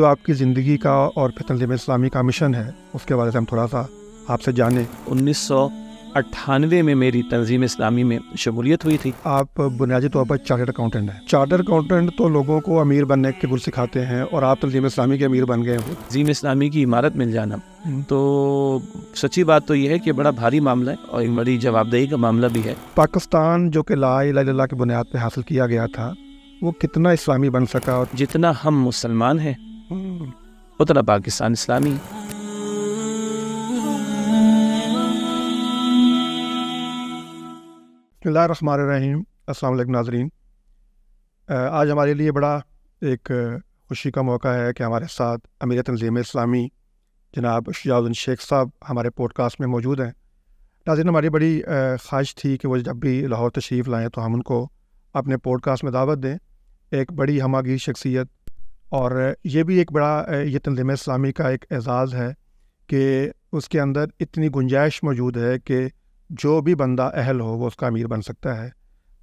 जो आपकी ज़िंदगी का और तंजीम इस्लामी का मिशन है उसके बारे से हम थोड़ा सा आपसे जाने उन्नीस अट्ठानवे में मेरी तंजीम इस्लामी में शमूलियत हुई थी आप बुनियादी तौर पर चार्टर्ड अकाउंटेंट हैं चार्टर्ड अकाउंटेंट तो लोगों को अमीर बनने के गुर सिखाते हैं और आप तंजीम इस्लामी के अमीर बन गए हो तंजीम इस्लामी की इमारत मिल जाना हम्म। तो सच्ची बात तो यह है कि बड़ा भारी मामला है और एक बड़ी जवाबदेही का मामला भी है पाकिस्तान जो कि ला की बुनियाद पर हासिल किया गया था वो कितना इस्लामी बन सका और जितना हम मुसलमान हैं उतना पाकिस्तान इस्लामी रहीम अस्सलाम वालेकुम नाजरीन आज हमारे लिए बड़ा एक खुशी का मौका है कि हमारे साथ अमीर तंजीम इस्लामी जनाब शजाउद्दीन शेख साहब हमारे पॉडकास्ट में मौजूद हैं नाजिन हमारी बड़ी ख्वाहिश थी कि वो जब भी लाहौर तशरीफ़ लाएँ तो हम उनको अपने पॉडकास्ट में दावत दें एक बड़ी हमागी शख्सियत और ये भी एक बड़ा ये तंजीम इस्लामी का एक एजाज़ है कि उसके अंदर इतनी गुंजाइश मौजूद है कि जो भी बंदा अहल हो वो उसका अमीर बन सकता है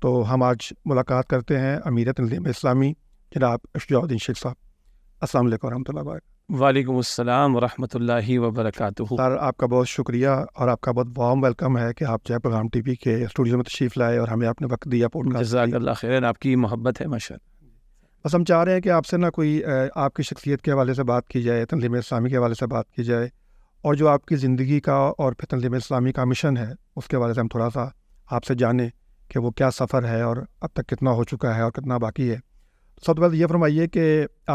तो हम आज मुलाकात करते हैं अमीर तंजीम इस्लामी जनाब शुजाउद्दीन शेख साहब असल वरहमत ला वालेकुम अस्सलाम वरहमतुल्लाहि सर आपका बहुत शुक्रिया और आपका बहुत वार्म वेलकम है कि आप जो प्रोग्राम टीवी के स्टूडियो में तशरीफ़ लाए और हमें आपने वक्त दिया आपकी मोहब्बत है माशा बस हम चाह रहे हैं कि आपसे ना कोई आपकी शख्सियत के हवाले से बात की जाए तंजीम इस्लामी के हवाले से बात की जाए और जो आपकी ज़िंदगी का और फिर तंजीम इस्लामी का मिशन है उसके हवाले से हम थोड़ा सा आपसे जानें कि वो क्या सफ़र है और अब तक कितना हो चुका है और कितना बाकी है सबसे पहले तो ये फरमाइए कि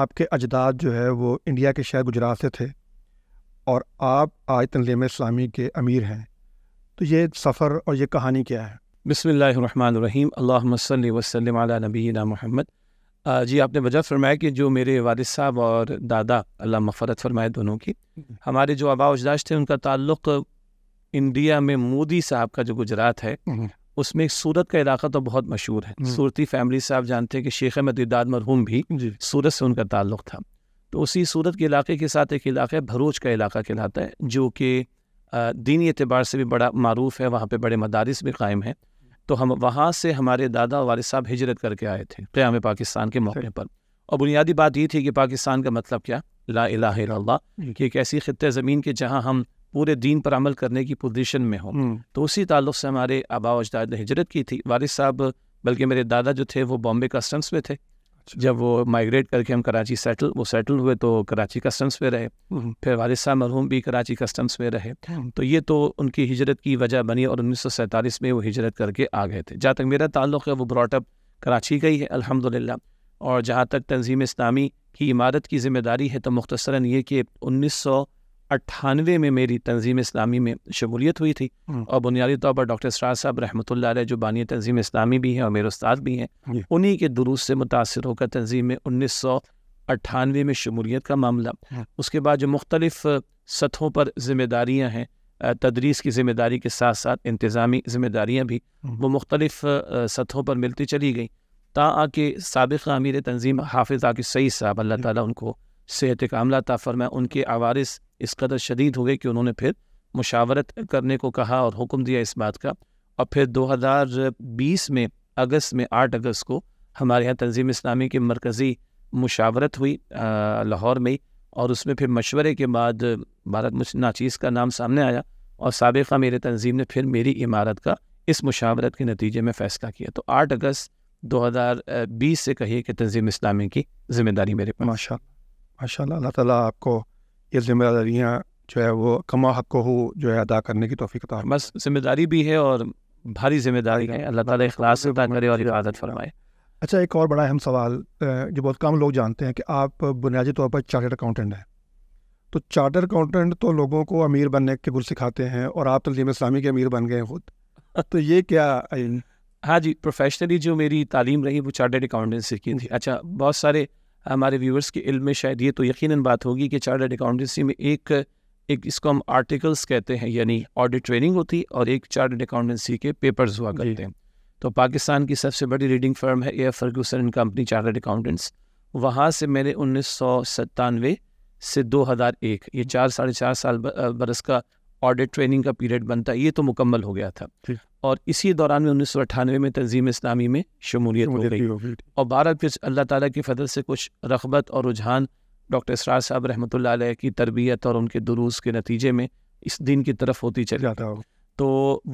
आपके अजदाद जो है वो इंडिया के शहर गुजरात से थे और आप आज तंजीम इस्लामी के अमीर हैं तो ये सफ़र और ये कहानी क्या है बसमीम वसलम नबीना महमद जी आपने वजह फरमाया कि जो मेरे वारिस साहब और दादा अल्लाह मफरत फरमाए दोनों की हम्म। हमारे जो आबा अजदाश थे उनका ताल्लुक इंडिया में मोदी साहब का जो गुजरात है हम्म। उसमें सूरत का इलाका तो बहुत मशहूर है हम्म। सूरती फैमिली से आप जानते हैं कि शेख अहमद इदाद मरहूम भी सूरत से उनका ताल्लुक था तो उसी सूरत के इलाके के साथ एक इलाका है भरूच का इलाका कहलाता है जो कि दीनी एतबार से भी बड़ा मरूफ है वहाँ पर बड़े मदारस भी कायम हैं तो हम वहाँ से हमारे दादा और वाले साहब हिजरत करके आए थे क़्याम पाकिस्तान के मौके पर और बुनियादी बात ये थी कि पाकिस्तान का मतलब क्या ला इला कि एक ऐसी ख़त्े ज़मीन के जहाँ हम पूरे दीन पर अमल करने की पोजीशन में हो हम्म। तो उसी ताल्लुक से हमारे आबा ने हिजरत की थी वारिस साहब बल्कि मेरे दादा जो थे वो बॉम्बे कस्टम्स में थे अच्छा। जब वो माइग्रेट करके हम कराची सेटल वो सेटल हुए तो कराची कस्टम्स में रहे हम्म। फिर वाल साहब मरहूम भी कराची कस्टम्स में रहे हम्म। तो ये तो उनकी हिजरत की वजह बनी और उन्नीस में वो हिजरत करके आ गए थे जहाँ तक मेरा ताल्लुक़ है वो ब्रॉटअप कराची का ही है अल्हम्दुलिल्लाह और जहाँ तक तंजीम इस्लामी की इमारत की ज़िम्मेदारी है तो मुख्तसरा ये कि उन्नीस सौ अट्ठानवे में मेरी तंजीम इस्लामी में शमूलियत हुई थी हम्म। और बुनियादी तौर पर डॉक्टर सराज साहब रहमत जो बानी तंजीम इस्लामी भी हैं और मेरे उस्ताद भी हैं उन्हीं के दुरुस्त से मुतासर होकर तंजीम में उन्नीस सौ अट्ठानवे में शमूलियत का मामला हाँ। उसके बाद जो मुख्तलिफ सतहों पर जिम्मेदारियाँ हैं तदरीस की ज़िम्मेदारी के साथ साथ इंतज़ामी ज़िम्मेदारियाँ भी हम्म। वो मुख्तलिफ सतहों पर मिलती चली गई ता आके सबक आमिर तंजीम हाफिज़ आके सईद साहब अल्लाह ताली उनको सेहत कामला ता फरमाए उनके आवारस इस कदर शदीद हो गए कि उन्होंने फिर मुशावरत करने को कहा और हुक्म दिया इस बात का और फिर 2020 में अगस्त में 8 अगस्त को हमारे यहाँ तंजीम इस्लामी की मरकज़ी मुशावरत हुई लाहौर में और उसमें फिर मशवरे के बाद भारत मुझ नाचीज़ का नाम सामने आया और सबका मेरे तंजीम ने फिर मेरी इमारत का इस मुशावरत के नतीजे में फ़ैसला किया तो आठ अगस्त 2020 से कहिए कि तंजीम इस्लामी की ज़िम्मेदारी मेरे पास माशा माशा अल्लाह तक ये जिम्मेदारियाँ जो है वो कमा हक को जो है अदा करने की तोफ़ी तो बस जिम्मेदारी भी है और भारी जिम्मेदारी है अल्लाह ताला इखलास से करे और इबादत फरमाए अच्छा एक और बड़ा अहम सवाल जो बहुत कम लोग जानते हैं कि आप बुनियादी तौर पर चार्टर्ड अकाउंटेंट हैं तो चार्टर्ड अकाउंटेंट तो लोगों को अमीर बनने के गुर सिखाते हैं और आप तलीम इस्लामी के अमीर बन गए खुद तो ये क्या हाँ जी प्रोफेशनली जो मेरी तालीम रही वो चार्टर्ड अकाउंटेंट से की थी अच्छा बहुत सारे हमारे व्यूवर्स के इल्म में शायद ये तो यकीनन बात होगी कि चार्टर्ड अकाउंटेंसी में एक एक इसको हम आर्टिकल्स कहते हैं यानी ऑडिट ट्रेनिंग होती और एक चार्टर्ड अकाउंटेंसी के पेपर्स हुआ करते हैं तो पाकिस्तान की सबसे बड़ी रीडिंग फर्म है A F Ferguson and company chartered accountants वहाँ से मैंने उन्नीस सौ से 2001 ये चार साढ़े चार साल बरस का ऑडिट ट्रेनिंग का पीरियड बनता ये तो मुकम्मल हो गया था और इसी दौरान में उन्नीस में तंजीम इस्लामी में शमूलियत हो गई और भारत फिर अल्लाह ताला की फ़दल से कुछ रगबत और रुझान डॉक्टर इसरार साहब रहमत की तरबियत और उनके दुरूस के नतीजे में इस दिन की तरफ होती चली जाता हो तो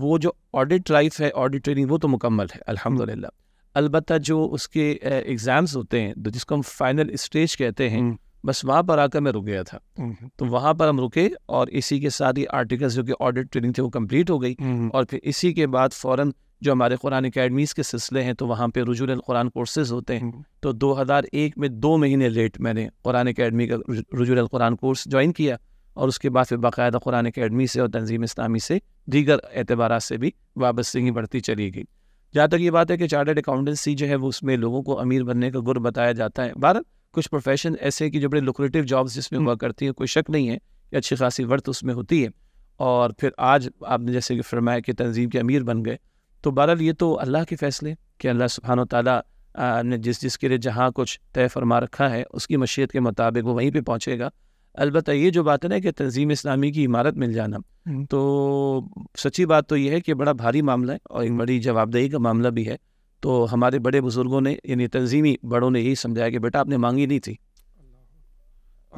वो जो ऑडिट लाइफ है ऑडिट ट्रेनिंग वो तो मुकम्मल है अल्हम्दुलिल्लाह अलबत्त जो उसके एग्ज़ाम्स होते हैं जिसको हम फाइनल स्टेज कहते हैं हम्म। बस वहाँ पर आकर मैं रुक गया था हम्म, हम्म। तो वहाँ पर हम रुके और इसी के साथ ही आर्टिकल्स जो कि ऑडिट ट्रेनिंग थी वो कंप्लीट हो गई हम्म, और फिर इसी के बाद फ़ौरन जो हमारे कुरान अकेडमीज़ के सिलसिले हैं तो वहाँ पे रजूल कुरान कोर्सेज़ होते हैं तो 2001 में दो महीने लेट मैंने कुरान अकेडमी का रजूल कुरान कोर्स ज्वाइन किया और उसके बाद फिर बाकायदा कुरान अकेडमी से और तंजीम इस्लामी से दीगर एतबार से भी वाबस्तगी बढ़ती चली गई जहाँ तक ये बात है कि चार्टर्ड अकाउंटेंसी जो है वो उसमें लोगों को अमीर बनने का गुर बताया जाता है भारत कुछ प्रोफेशन ऐसे कि जो बड़े लुक्रेटिव जॉब्स जिसमें हम्म। हुआ करती है कोई शक नहीं है कि अच्छी खासी वर्त उसमें होती है और फिर आज आपने जैसे कि फरमाया कि तंजीम के अमीर बन गए तो बहरहाल ये तो अल्लाह के फैसले कि अल्लाह सुबहान तला ने जिस जिसके लिए जहाँ कुछ तय फरमा रखा है उसकी मशीत के मुताबिक वो वहीं पर पहुँचेगा अलबत् ये जो बात है ना कि तंजीम इस्लामी की इमारत मिल जाना हम्म। तो सच्ची बात तो यह है कि बड़ा भारी मामला है और एक बड़ी जवाबदेही का मामला भी है तो हमारे बड़े बुज़ुर्गों ने यानी तंजीमी बड़ों ने यही समझाया कि बेटा आपने मांगी नहीं थी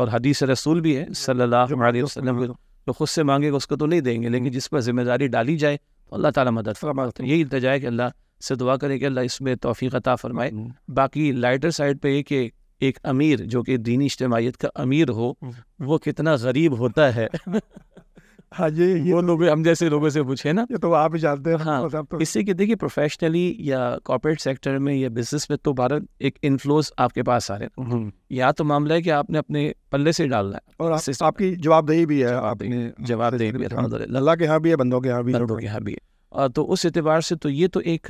और हदीस रसूल भी है सल्लल्लाहु अलैहि वसल्लम जो खुद से मांगेगा उसको तो नहीं देंगे लेकिन हम्म। जिस पर जिम्मेदारी डाली जाए तो अल्लाह ताला मदद फरमाते तो यही इल्तजा है कि अल्लाह से दुआ करें कि अल्लाह इसमें तोफ़ी अता फरमाए हम्म। बाकी लाइटर साइड पर ये कि एक अमीर जो कि दीनी इज्तमाहीत का अमीर हो हम्म। वो कितना गरीब होता है हाँ जी ये वो लोग हम जैसे लोगों से पूछे ना ये तो आप ही जानते हैं हाँ मतलब तो, इससे कि देखिए प्रोफेशनली या कॉर्पोरेट सेक्टर में या बिजनेस में तो भारत एक इन्फ्लोस आपके पास आ रहे हैं हम्म। या तो मामला है कि आपने अपने पल्ले से डालना है और आप, आपकी जवाबदेही भी है आपने जवाबदेही भी है अल्लाह के यहाँ भी है बंदों के यहाँ भी बंदों के यहाँ भी है तो उस एतबार से तो ये तो एक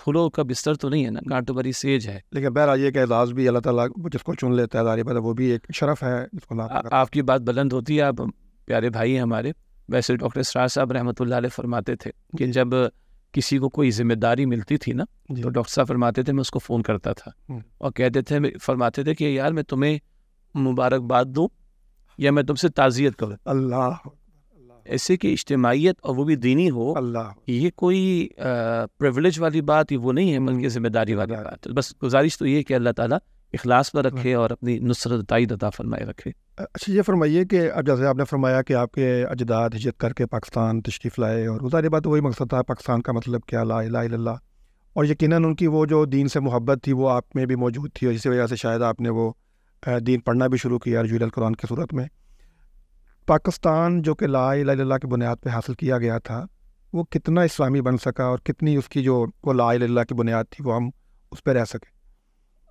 फूलों का बिस्तर तो नहीं है ना कांटो भरी सेज है लेकिन बहरहाल ये एजाज भी अल्लाह ताला जिसको चुन लेता है वो भी एक शरफ है आपकी बात बुलंद होती है आप प्यारे भाई हैं हमारे वैसे डॉक्टर सरार साहब रहमत फरमाते थे कि जब किसी को कोई जिम्मेदारी मिलती थी ना तो डॉक्टर साहब फरमाते थे मैं उसको फ़ोन करता था हम्म। और कहते थे फरमाते थे कि यार मैं तुम्हें मुबारकबाद दूँ या मैं तुमसे ताज़ियत करूँ अल्लाह ऐसे कि इज्तमाहीत और वो भी दीनी हो अल्लाह ये कोई प्रिवलेज वाली बात ही वो नहीं है बल्कि हम्म। जिम्मेदारी वाली बात बस गुजारिश तो ये कि अल्लाह ताला इखलास पर रखे हाँ। और अपनी नुसरत दाई दता फरमाए रखे अच्छा ये फरमाइए कि अब जैसे आपने फरमाया कि आपके अजदाद हिजत करके पाकिस्तान तशरीफ़ लाए और गुज़ारे बात वही मकसद था पाकिस्तान का मतलब क्या ला ला और यकीन उनकी वो जो दीन से मोहब्बत थी वो आप में भी मौजूद थी और इसी वजह से शायद आपने वो दीन पढ़ना भी शुरू किया रजूल कुरान की सूरत में पाकिस्तान जो कि ला ला की बुनियाद पर हासिल किया गया था वो कितना इस्लामी बन सका और कितनी उसकी जो वो ला ला की बुनियाद थी वो हम उस पर रह सकें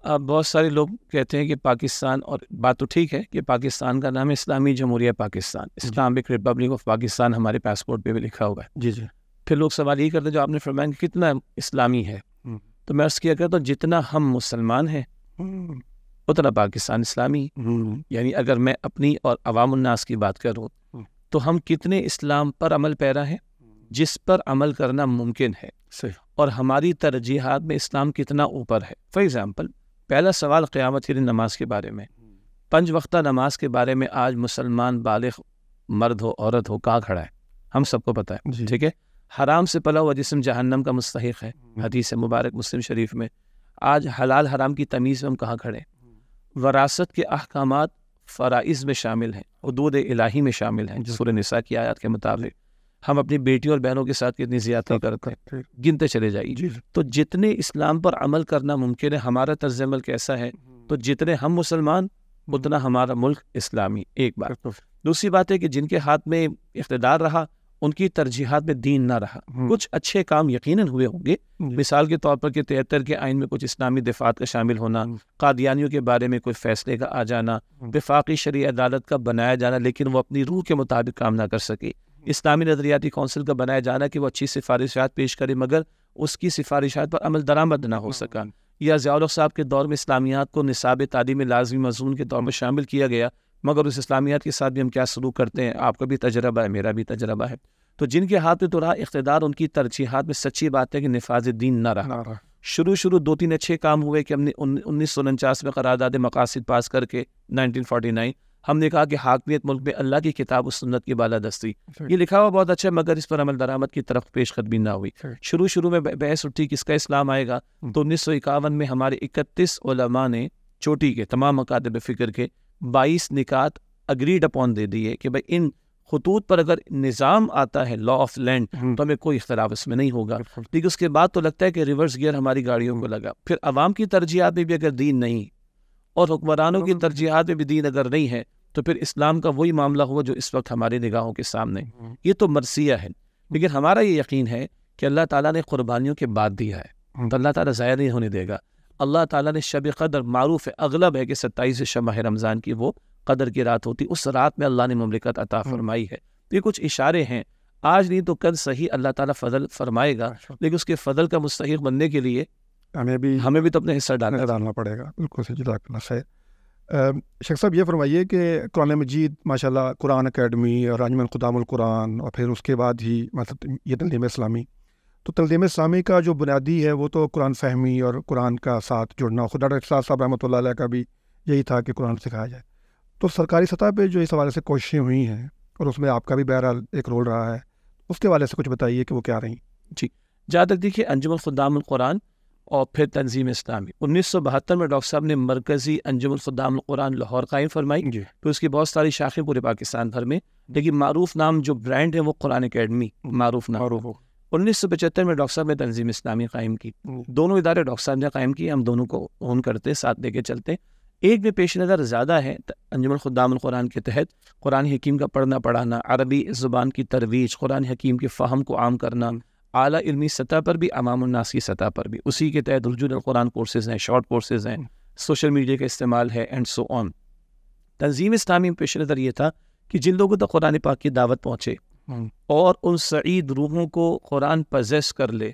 बहुत सारे लोग कहते हैं कि पाकिस्तान और बात तो ठीक है कि पाकिस्तान का नाम इस्लामी जमहूरिया Pakistan Islamic republic of Pakistan हमारे पासपोर्ट पे भी लिखा होगा जी जी फिर लोग सवाल ये करते जो आपने फरमाया कि कितना इस्लामी है हम्म। तो मैं अर्ज़ किया करता हूँ जितना हम मुसलमान हैं हम्म। उतना पाकिस्तान इस्लामी हम्म। यानी अगर मैं अपनी और अवामनास की बात करूँ तो हम कितने इस्लाम पर अमल पैरा हैं जिस पर अमल करना मुमकिन है और हमारी तरजीहत में इस्लाम कितना ऊपर है फॉर एग्ज़ाम्पल पहला सवाल क़्यामत के दिन नमाज के बारे में पंज वक्ता नमाज के बारे में आज मुसलमान बालिग मर्द हो औरत हो कहाँ खड़ा है हम सबको पता है ठीक है हराम से पला हुआ जिसम जहन्नम का मुस्तक है हम्म। हदीस मुबारक मुस्लिम शरीफ में आज हलाल हराम की तमीज़ में हम कहाँ खड़े हम्म। वरासत के अहकाम फ़राइज़ में शामिल हैं उदूद इलाही में शामिल हैं सूर्य निसा की आयात के मुताबिक हम अपनी बेटियों और बहनों के साथ कितनी ज्यादा करते हैं गिनते चले जाइए तो जितने इस्लाम पर अमल करना मुमकिन है हमारा तर्ज अमल कैसा है तो हम्म। जितने हम मुसलमान हम्म। उतना हमारा मुल्क इस्लामी एक बार दूसरी बात है कि जिनके हाथ में इकतदार रहा उनकी तरजीहत में दीन ना रहा हम्म। कुछ अच्छे काम यकीनन हुए होंगे मिसाल के तौर पर कि तिहत्तर के आइन में कुछ इस्लामी दिफात का शामिल होना कादियानियों के बारे में कोई फैसले का आ जाना विफाकी शरी अदालत का बनाया जाना लेकिन वो अपनी रूह के मुताबिक काम ना कर सके इस्लामी नजरियाती कौंसिल का बनाया जाना कि वो अच्छी सिफारिशात पेश करे मगर उसकी सिफारिशात पर अमल दरामद ना हो सका हाँ। या ज़ियाल साहब के दौर में इस्लामियात को निसाब तालीम लाजमी मजमून के तौर पर शामिल किया गया मगर उस इस्लामियात के साथ भी हम क्या सलूक करते हैं आपका भी तजर्बा है मेरा भी तजर्बा है तो जिनके हाथ में तो रहा इकतदार उनकी तरजीहत में सच्ची बात है कि नफाज दीन ना रहा शुरू शुरू दो तीन अच्छे काम हुए कि हमने उन्नीस सौ उनचास में करारदाद मकासद पास करके नाइनटीन फोटी नाइन हमने कहा कि हाकमियत मुल्क में अल्लाह की किताब उस सुन्नत की बालादस्ती ये लिखा हुआ बहुत अच्छा है मगर इस पर अमल दरामद की तरफ पेश कदमी ना हुई शुरू शुरू में बहस उठी किसका इस्लाम आएगा hmm. तो उन्नीस सौ इक्यावन में हमारे इकतीस ओलमा ने चोटी के तमाम अकादब फ़िक्र के बाईस निकात अग्रीड अपॉन दे दिए कि भाई इन खतूत पर अगर निज़ाम आता है लॉ ऑफ लैंड तो हमें कोई इख्तलाफ इसमें नहीं होगा लेकिन उसके बाद तो लगता है कि रिवर्स गियर हमारी गाड़ियों को लगा फिर आवाम की तरजीहत में भी अगर दीन नहीं और हुक्मरानों की तरजीहत में भी दीन अगर नहीं है तो फिर इस्लाम का वही मामला हुआ जो इस वक्त हमारी निगाहों के सामने हम्म। ये तो मरसिया है हम्म। लेकिन हमारा ये यकीन है कि अल्लाह ताला ने कुर्बानियों के बाद दिया है हम्म। तो अल्लाह ताला ज़ाया नहीं होने देगा अल्लाह ताला ने शब कदर मारूफ है अगलब है कि सत्ताईस शब रमज़ान की वो कदर की रात होती उस रात में अल्लाह ने ममलिकत अता फरमाई है तो ये कुछ इशारे हैं आज नहीं तो कल सही अल्लाह ताला फजल फरमाएगा अच्छा। लेकिन उसके फजल का मुस्तक बनने के लिए हमें भी हमें भी तो अपने हिस्सा डालना डालना पड़ेगा बिल्कुल सही शेख साहब ये फरमाइए कि कुरान मजीद माशा कुरान अकेडमी और अंजमन ख़ुदामकुरान और फिर उसके बाद ही मतलब ये तलदीम इस्लामी तो तलदीम इस्लामी का जो बुनियादी है वो तो कुरान फहमी और कुरान का साथ जुड़ना खुद डॉक्टर साहब रहमत रहमत का भी यही था कि कुरान सिखाया जाए तो सरकारी सतह पर जो इस हवाले से कोशिशें हुई हैं और उसमें आपका भी बहरहाल एक रोल रहा है उसके हवाले से कुछ बताइए कि वो क्या रही जी जहाँ तक देखिए अंजुम खुदाम कुरान और फिर तंजीम इस्लामी उन्नीस सौ बहत्तर में डॉक्टर साहब ने मरकजी अंजुमन कुरान लाहौर कायम फरमाई फिर तो उसकी बहुत सारी शाखें पूरे पाकिस्तान भर में लेकिन मारूफ नाम जो ब्रांड है वो कुरान अकेडमी मारूफ नाम उन्नीस सौ पचहत्तर में डॉक्टर साहब ने तंजीम इस्लामी कायम की दोनों इदारे डॉक्टर साहब ने कायम किए हम दोनों को ओन करते साथ लेके चलते एक में पेश नज़र ज़्यादा है अंजुमन खुदाम कुरान के तहत कुरान हकीम का पढ़ना पढ़ाना अरबी ज़ुबान की तरवीज कुरान हकीम के फाहम को आम करना अली इलमी सतह पर भी अमामनास की सतह पर भी उसी के तहत रजुल कुरान कोर्सेज़ हैं शॉर्ट कोर्सेज़ हैं सोशल मीडिया का इस्तेमाल है एंड सो ऑन तंजीम इस्लामी पेश नज़र ये था कि जिन लोगों तक कुरान पाक की दावत पहुँचे हम्म। और उन सईद रूहों को कुरान पजेस कर ले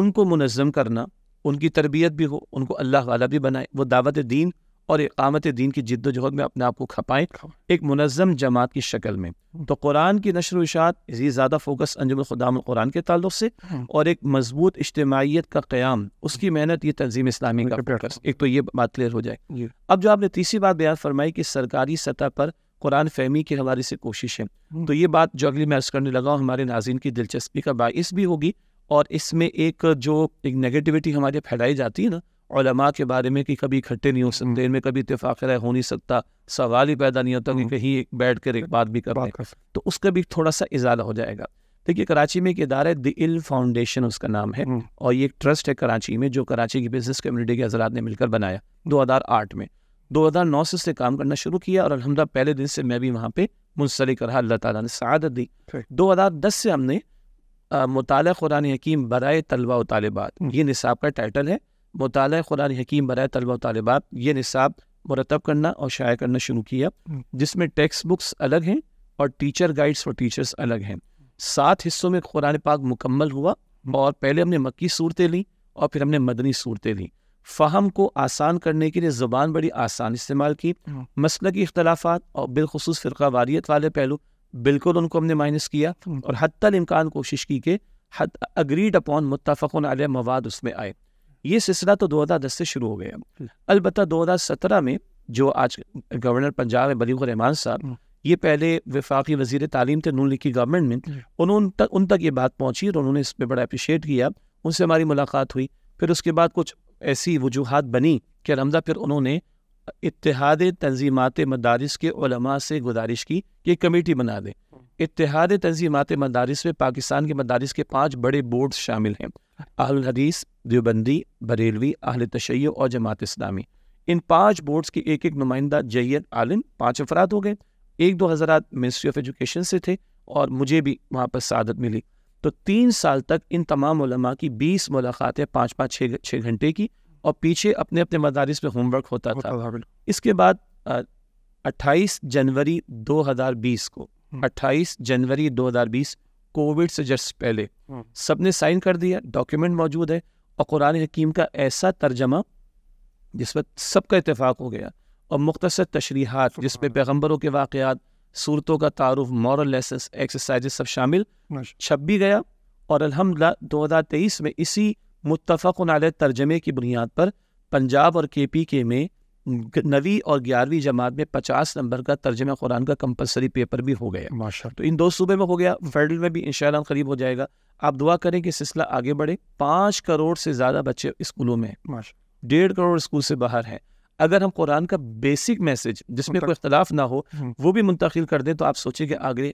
उनको मुनज़म करना उनकी तरबियत भी हो उनको अल्लाह वाला भी बनाए वो दावत दीन और इकामत दीन की जिद्दोजहद में अपने आप को खपाएं एक मुनज़म जमात की शक्ल में हम्म। तो कुरान की नशर इशात ये ज़्यादा फोकस अंजुम खुदाम कुरान के ताल्लुक से हम्म। और एक मजबूत इज्तमाहीत का क़्याम उसकी हम्म। मेहनत ये तंजीम इस्लामी का फोकस एक तो ये बात क्लियर हो जाए अब जो आपने तीसरी बात बयान फरमाई कि सरकारी सतह पर कुरान फहमी के हवाले से कोशिश है तो ये बात जो अगली मैं अर्ज करने लगा हमारे नाजिन की दिलचस्पी का बायस भी होगी और इसमें एक जो एक नेगेटिविटी हमारे फैलाई जाती है ना उलमा के बारे में कि कभी इकट्ठे नहीं हो हम्म। सकते इनमें कभी इतफाक़ राय हो नहीं सकता सवाल ही पैदा नहीं होता कि हम्म। कहीं एक बैठ कर एक हम्म। बात भी कर तो उसका भी थोड़ा सा इजाला हो जाएगा देखिए कराची में एक इदारा है दिल फाउंडेशन उसका नाम है और ये एक ट्रस्ट है कराची में जो कराची की बिजनेस कम्युनिटी के हजरात ने मिलकर बनाया आठ में नौ से उससे काम करना शुरू किया और अलहमदा पहले दिन से मैं भी वहाँ पे मुंसलिक रहा अल्लाह ताला ने सदत दी दस से हमने मुताल कुरान हकीम बरए तलबा व तालबात ये निसाब का टाइटल है मुताल कुरान हकीम बरए तलबा तलबात ये निसाब मुरतब करना और शाया करना शुरू किया हम्म। जिसमें टेक्स्ट बुक्स अलग हैं और टीचर गाइड्स और टीचर्स अलग हैं सात हिस्सों में कुरान पाक मुकम्मल हुआ हम्म। और पहले हमने मक्की सूरतें ली और फिर हमने मदनी सूरतें ली फ़हम को आसान करने के लिए ज़बान बड़ी आसान इस्तेमाल की हम्म। मसल की अख्तलाफा और बिलखसूस फिर वारियत वाले पहलू बिल्कुल उनको हमने माइनस किया और हती इम्कान कोशिश की कि हद अग्रीड अपॉन मुतफ़न आल मवाद उसमें आए ये सिलसिला तो 2010 से शुरू हो गया हम्म। अलबत् 2017 में जो आज गवर्नर पंजाब है बलीग रहमान साहब हम्म। ये पहले विफाकी वजीर तालीम थे नून लीग की गवर्नमेंट में हम्म। उन्होंने तक उन तक ये बात पहुँची और उन्होंने इस पर बड़ा अप्रिशिएट किया उनसे हमारी मुलाकात हुई फिर उसके बाद कुछ ऐसी वजूहत बनी कि रमजा फिर उन्होंने इतिहाद तंजीमत मदारस के उलमा से गुजारिश की कि कमेटी बना दें इतिहाद तंजीमत मदारस में पाकिस्तान के मदारस के पाँच बड़े बोर्ड शामिल हैं आहल हदीस देवबंदी बरेलवी अहल तशै और जमात इस्लामी इन पांच बोर्ड्स के एक एक नुमाइंदा जैद आलिन पांच अफराद हो गए एक दो हज़रात मिनिस्ट्री ऑफ एजुकेशन से थे और मुझे भी वहाँ पर सदत मिली तो तीन साल तक इन तमाम उलमा की बीस मुलाकातें पाँच पाँच छः छः घंटे की और पीछे अपने अपने मदारस में होमवर्क होता था इसके बाद अट्ठाईस जनवरी दो हज़ार बीस को हम्म। अट्ठाईस जनवरी दो हज़ार बीस कोविड से जस्ट पहले हम्म। सब ने साइन कर दिया डॉक्यूमेंट मौजूद है और कुरान हकीम का ऐसा तर्जमा जिस पर सबका इतफाक़ हो गया और मुख्तर तशरीहत जिसमें पैगम्बरों के वाक़ात सूरतों का तारुफ मॉरल लेसन एक्सरसाइज सब शामिल छप भी गया और अलहमदिल्ला दो हज़ार तेईस में इसी मुतफ़ तर्जमे की बुनियाद पर पंजाब और के पी के में नवी और ग्यारहवीं जमात में पचास नंबर का तर्जमा कुरान का कंपलसरी पेपर भी हो गया माशा तो इन दो सूबे में हो गया फेडरल में भी इन करीब हो जाएगा आप दुआ करें कि सिलसिला आगे बढ़े पाँच करोड़ से ज़्यादा बच्चे स्कूलों में डेढ़ करोड़ स्कूल से बाहर हैं अगर हम कुरान का बेसिक मैसेज जिसमें कोई इख्तलाफ ना हो हम्म। वो भी मुंतकिल कर दें तो आप सोचें कि आगे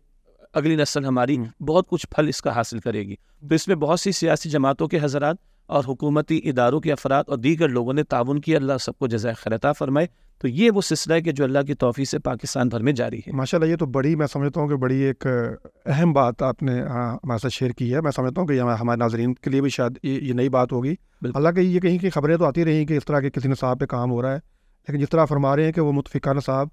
अगली नस्ल हमारी हम्म। बहुत कुछ फल इसका हासिल करेगी तो इसमें बहुत सी सियासी जमातों के हजरात और हुकूमती इदारों के अफराद और दीगर लोगों ने ताउन किया अल्लाह सबको जजाय खरता फरमाए तो ये वो सिलसिला है कि जो अल्लाह की तोफ़ी से पाकिस्तान भर में जारी है माशाल्लाह ये तो बड़ी मैं समझता हूँ कि बड़ी एक अहम बात आपने हाँ, हमारे साथ शेयर की है मैं समझता हूँ कि हमारे नाजरन के लिए भी शायद ये, ये नई बात होगी हालांकि ये कहीं की खबरें तो आती रही कि इस तरह के किसी नसाब पर काम हो रहा है लेकिन जिस तरह फरमा रहे हैं कि वो मुतफ़ा नसाब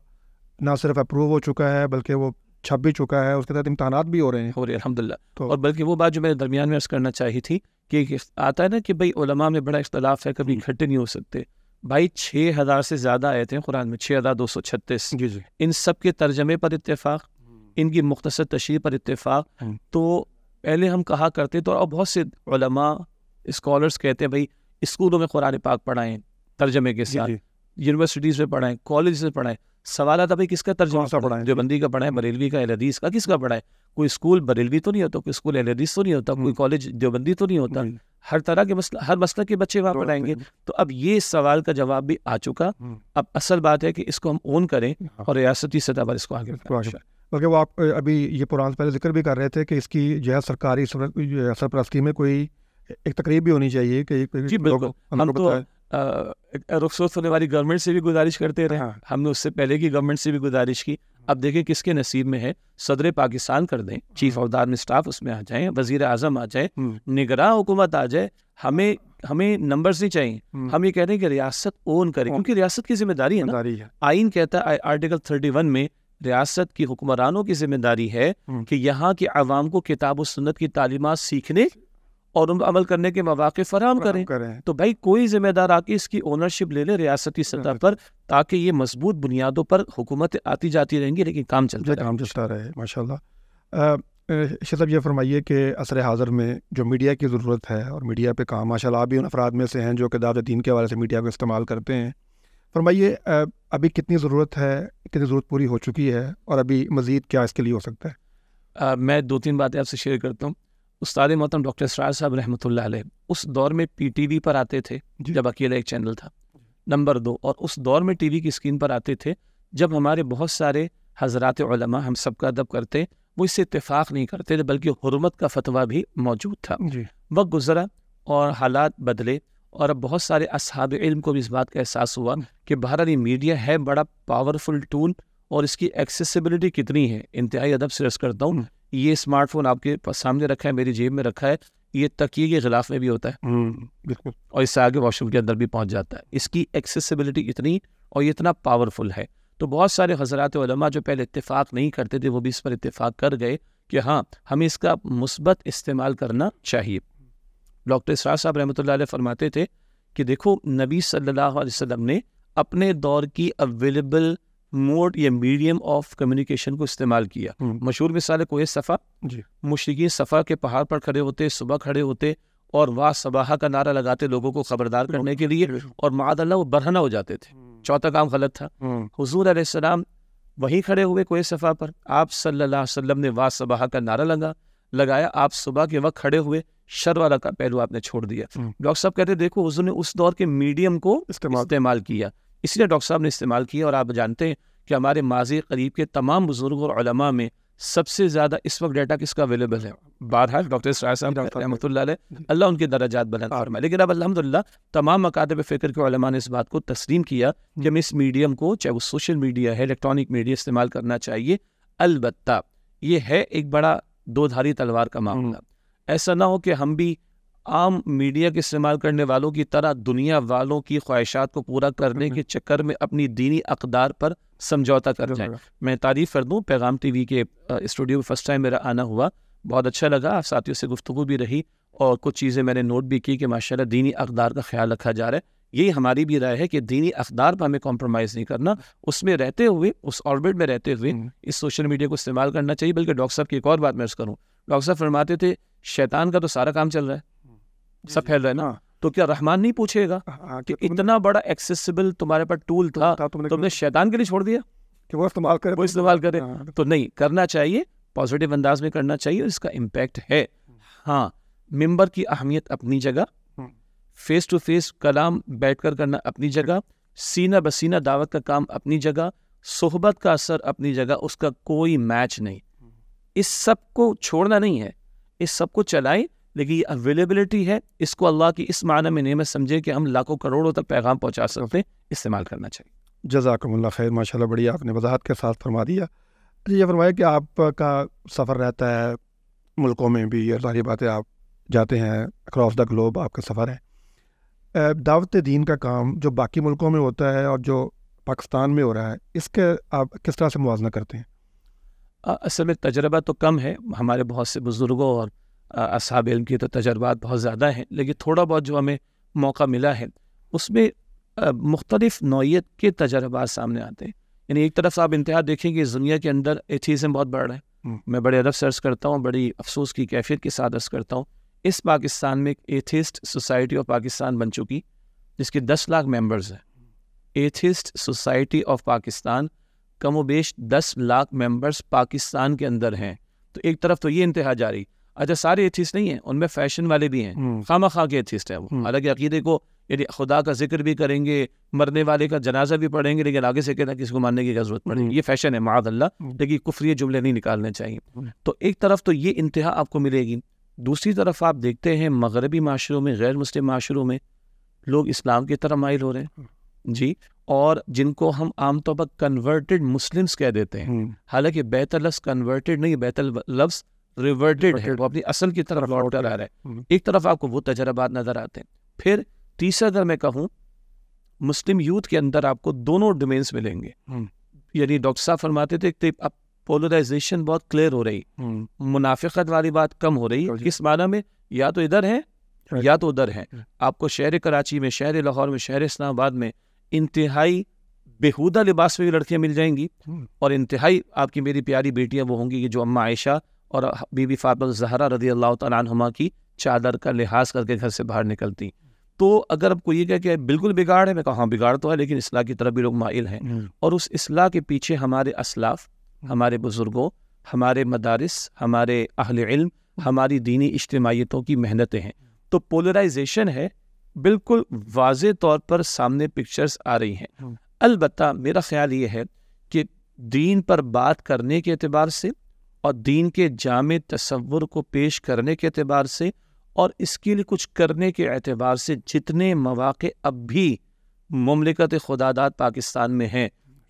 ना सिर्फ अप्रूव हो चुका है बल्कि वो छप भी चुका है उसके तहत इम्तान भी हो रहे हैं हो रहे हैं अलहमदिल्ला तो और बल्कि वो बात जो मेरे दरमियान में अर्ज़ करना चाहिए थी कि आता है ना कि भाई उलमा में बड़ा इख्तलाफ है कभी इकट्ठे हम्म। नहीं हो सकते भाई छः हज़ार से ज़्यादा आए थे कुरान में छः हज़ार दो सौ छत्तीस इन सब के तर्जमे पर इतफ़ाक़ हम्म। इनकी मुख्तर तशरी पर इतफ़ाक़ हम्म। तो पहले हम कहा करते तो और बहुत से उलमा स्कॉलर्स कहते हैं भाई स्कूलों में कुरान पाक पढ़ाएँ तर्जमे के साथ यूनिवर्सिटीज़ में पढ़ाएँ कॉलेज में पढ़ाएँ सवाल आता भाई किसका तर्जुमा सा पढ़ा है बंदी का पढ़ा है बरेलवी का एलहदीस का किसका पढ़ा है कोई स्कूल बरेलवी तो नहीं होता कोई स्कूल एलहदीस तो नहीं होता कोई हम्म। कॉलेज देवबंदी तो नहीं होता हर तरह के मसला हर मसला के बच्चे वहाँ तो पढ़ाएंगे तो अब ये सवाल का जवाब भी आ चुका हम्म। अब असल बात है कि इसको हम ओन करें हाँ। और रियासती सतह पर इसको आगे बल्कि वो आप अभी ये पुरान पहले जिक्र भी कर रहे थे कि इसकी जो है सरकारी सरपरस्ती में कोई एक तकरीब भी होनी चाहिए कि जी बिल्कुल हम तो रुखसत होने वाली गवर्नमेंट से भी गुजारिश करते रहे हाँ। हमने उससे पहले की गवर्नमेंट से भी गुजारिश की अब हाँ। देखें किसके नसीब में है सदर पाकिस्तान कर दें chief of the army staff उसमें आ जाए वजीर आजम आ जाए हम्म। निगरान हुकूमत आ जाए हमें हमें नंबर्स नहीं चाहिए हम्म। हम ये कह रहे हैं कि रियासत ओन करें क्योंकि रियासत की जिम्मेदारी है ना आइन कहता है आर्टिकल थर्टी वन में रियासत की हुक्मरानों की जिम्मेदारी है हम्म। कि यहाँ के आवाम को किताब सुन्नत की तालीमत सीखने और उन अमल करने के मौाक़े फराम करें।, करें तो भाई कोई जिम्मेदार आके इसकी ओनरशिप ले ले रियासती सतह पर ताकि ये मजबूत बुनियादों पर हुकूमत आती जाती रहेंगी लेकिन काम चलता काम चलता रहे माशा शब ये फरमाइए कि असर हाज़र में जो मीडिया की ज़रूरत है और मीडिया पर काम माशा आप भी उन अफराद में से हैं जो किदाब दीन के हवाले से मीडिया को इस्तेमाल करते हैं फरमाइए अभी कितनी ज़रूरत है कितनी ज़रूरत पूरी हो चुकी है और अभी मज़ीद क्या इसके लिए हो सकता है आ, मैं दो तीन बातें आपसे शेयर करता हूँ उस्ताद मोहतम डॉक्टर इसरार साहब रहमत उस दौर में पी टी वी पर आते थे जब अकेला एक चैनल था नंबर दो और उस दौर में टीवी की स्क्रीन पर आते थे जब हमारे बहुत सारे हजरात हम सब का अदब करते वो इससे इतफाक़ नहीं करते थे बल्कि हरमत का फतवा भी मौजूद था वक्त गुजरा और हालात बदले और अब बहुत सारे असहाब इल्म को भी इस बात का एहसास हुआ कि बहरहाल ये मीडिया है बड़ा पावरफुल टूल और इसकी एक्सेसिबिलिटी कितनी है इंतहाई अदब से रस करता हूँ ये स्मार्टफोन आपके पास सामने रखा है मेरी जेब में रखा है ये तकिए के खिलाफ में भी होता है हम्म, बिल्कुल और इससे आगे वॉशरूम के अंदर भी पहुंच जाता है इसकी एक्सेसिबिलिटी इतनी और ये इतना पावरफुल है तो बहुत सारे हजरात वलमा जो पहले इतफाक़ नहीं करते थे वो भी इस पर इतफाक़ कर गए कि हाँ हमें इसका मुस्बत इस्तेमाल करना चाहिए डॉक्टर इसरा साहब रहमत फरमाते थे कि देखो नबी सल्लल्लाहु अलैहि वसल्लम ने अपने दौर की अवेलेबल मोड या मीडियम ऑफ कम्युनिकेशन को इस्तेमाल किया हम्म। मशहूर मिसाल है कोई सफ़ा मुशरकी सफ़ा के पहाड़ पर खड़े होते सुबह खड़े होते और वाह सबाहा का नारा लगाते लोगों को खबरदार करने के लिए और मादल्ला वो बरहना हो जाते थे हम्म। चौथा काम गलत था हजूर हम्म। आसमाम वहीं खड़े हुए कोहे सफ़ा पर आप सल्लल्लाहु अलैहि वसल्लम ने वाह सबाहा का नारा लगा लगाया आप सुबह के वक्त खड़े हुए शर वाला का पहलू आपने छोड़ दिया डॉक्टर साहब कहते देखो हजूर ने उस दौर के मीडियम को इस्तेमाल किया इसलिए डॉक्टर साहब ने इस्तेमाल किया और आप जानते हैं कि हमारे माजी करीब के तमाम बुजुर्ग और उलमा में सबसे ज़्यादा इस वक्त डाटा किसका अवेलेबल है बहरहाल डॉक्टर साहब अल्लाह उनके दराजात बुलंद हाँ। लेकिन अब अलहमदिल्ला तमाम मकाद फ़िक्र के उलमा ने इस बात को तस्लीम किया कि हमें इस मीडियम को चाहे वो सोशल मीडिया है इलेक्ट्रॉनिक मीडिया इस्तेमाल करना चाहिए अलबत् ये है एक बड़ा दो धारी तलवार का मामला हम्म। ऐसा ना हो कि हम भी आम मीडिया के इस्तेमाल करने वालों की तरह दुनिया वालों की ख्वाहिशात को पूरा करने हम्म। के चक्कर में अपनी दीनी अकदार पर समझौता कर जाए मैं तारीफ़ कर दूँ पैगाम टी वी के स्टूडियो में फ़र्स्ट टाइम मेरा आना हुआ बहुत अच्छा लगा आप साथियों से गुफ्तु भी रही और कुछ चीज़ें मैंने नोट भी की कि माशाल्लाह दीनी अकदार का ख्याल रखा जा रहा है यही हमारी भी राय है कि दीनी अकदार पर हमें कॉम्प्रोमाइज़ नहीं करना उसमें रहते हुए उस ऑर्बिट में रहते हुए हम्म। इस सोशल मीडिया को इस्तेमाल करना चाहिए बल्कि डॉक्टर साहब की एक और बात मैं करूँ डॉक्टर साहब फरमाते थे शैतान का तो सारा काम चल रहा है सब फैल रहा है ना हाँ। तो क्या रहमान नहीं पूछेगा हाँ, हाँ, कि तो इतना बड़ा एक्सेसिबल तुम्हारे पास तो टूल था तुमने, तुमने शैतान के लिए छोड़ दिया कि वो इस्तेमाल करे वो इस्तेमाल करे तो नहीं करना चाहिए पॉजिटिव अंदाज में करना चाहिए इसका इम्पैक्ट है हाँ मेंबर की अहमियत अपनी जगह फेस टू फेस कलाम बैठकर करना अपनी जगह सीना बसीना दावत का काम अपनी जगह सोहबत का असर अपनी जगह उसका कोई मैच नहीं इस सब को छोड़ना नहीं है इस सब को चलाएं लेकिन ये अवेलेबिलिटी है इसको अल्लाह की इस माना में नियमत समझे कि हम लाखों करोड़ों तक पैगाम पहुँचा सकते हैं इस्तेमाल करना चाहिए जजाकमल्ला खैर माशा बढ़िया आपने वजाहत के साथ फरमा दिया अच्छा, ये फरमाया कि आपका सफ़र रहता है मुल्कों में भी ये सारी बातें आप जाते हैं अक्रॉस द ग्लोब आपका सफ़र है दावत दीन का काम जो बाकी मुल्कों में होता है और जो पाकिस्तान में हो रहा है इसके आप किस तरह से मुवजना करते हैं असल में तजर्बा तो कम है हमारे बहुत से बुज़ुर्गों और असाब इल्म के तो तजर्बात बहुत ज़्यादा हैं लेकिन थोड़ा बहुत जो हमें मौका मिला है उसमें मुख्तलिफ नौीयत के तजर्बात सामने आते हैं यानी एक तरफ आप इंतहा देखेंगे इस दुनिया के अंदर एथीज़म बहुत बढ़ रहा है मैं बड़े अदब से अर्ज़ करता हूँ बड़ी अफसोस की कैफियत के साथ अर्ज़ करता हूँ इस पाकिस्तान में एक एथिस्ट सोसाइटी ऑफ पाकिस्तान बन चुकी जिसके दस लाख मेम्बर्स हैं एथिस्ट सोसाइटी ऑफ पाकिस्तान कमोबेश दस लाख मेम्बर्स पाकिस्तान के अंदर हैं तो एक तरफ तो ये इंतहा जारी अच्छा सारे एथिस्ट नहीं हैं उनमें फैशन वाले भी हैं खामा खा के एथिस्ट हैं वो हम्म। हालांकि अकीदे को यानी खुदा का जिक्र भी करेंगे मरने वाले का जनाजा भी पढ़ेंगे लेकिन आगे से कहना किसी को मानने की जरूरत पड़ेगी हम्म। ये फैशन है माद अल्लाह हम्म। लेकिन कुफरी जुमले नहीं निकालने चाहिए तो एक तरफ तो ये इंतहा आपको मिलेगी दूसरी तरफ आप देखते हैं मगरबी माशरों में गैर मुस्लिम माशरों में लोग इस्लाम की तरफ माइल हो रहे हैं जी और जिनको हम आमतौर पर कन्वर्टेड मुस्लिम्स कह देते हैं हालांकि बेहतर लफ्स कन्वर्टेड नहीं बेहतर लफ्स रिवर्टेड है वो अपनी असल की तरफ लौट कर आ रहा है हम्म। एक तरफ आपको वो तजर्बात नजर आते हैं फिर तीसरा अगर मैं कहूँ मुस्लिम यूथ के अंदर आपको दोनों डोमेन्स मिलेंगे हम्म। यानी डॉक्टर साहब फरमाते थे अब पोलराइजेशन बहुत क्लियर हो रही हम्म। मुनाफिकत वाली बात कम हो रही है किस माना में या तो इधर है या तो उधर है आपको शहर कराची में शहर लाहौर में शहर इस्लामाबाद में इंतहाई बेहूदा लिबास में भी लड़कियाँ मिल जाएंगी और इंतहाई आपकी मेरी प्यारी बेटियाँ वो होंगी कि जो अम्मा आयशा और बीबी फातमा जहरा रदी अल्लाह तुमा की चादर का लिहाज करके घर से बाहर निकलती तो अगर आपको ये कह के बिल्कुल बिगाड़ है मैं कहा हाँ, बिगाड़ तो है लेकिन इसलाह की तरफ भी लोग माइल हैं हम्म। और उस इसलाह के पीछे हमारे असलाफ हमारे बुज़ुर्गों हमारे मदारस हमारे अहल इल्म हमारी दीनी इज्तमाहीतों की मेहनतें हैं तो पोलराइजेशन है बिल्कुल वाज तौर पर सामने पिक्चर्स आ रही हैं हम्म। अलबत् मेरा ख्याल ये है कि दीन पर बात करने के अतबार से और दीन के जाम तस्वुर को पेश करने के अतबार से और इसके लिए कुछ करने के अतबार से जितने मौाक़े अब भी ममलिकत खुदादात पाकिस्तान में हैं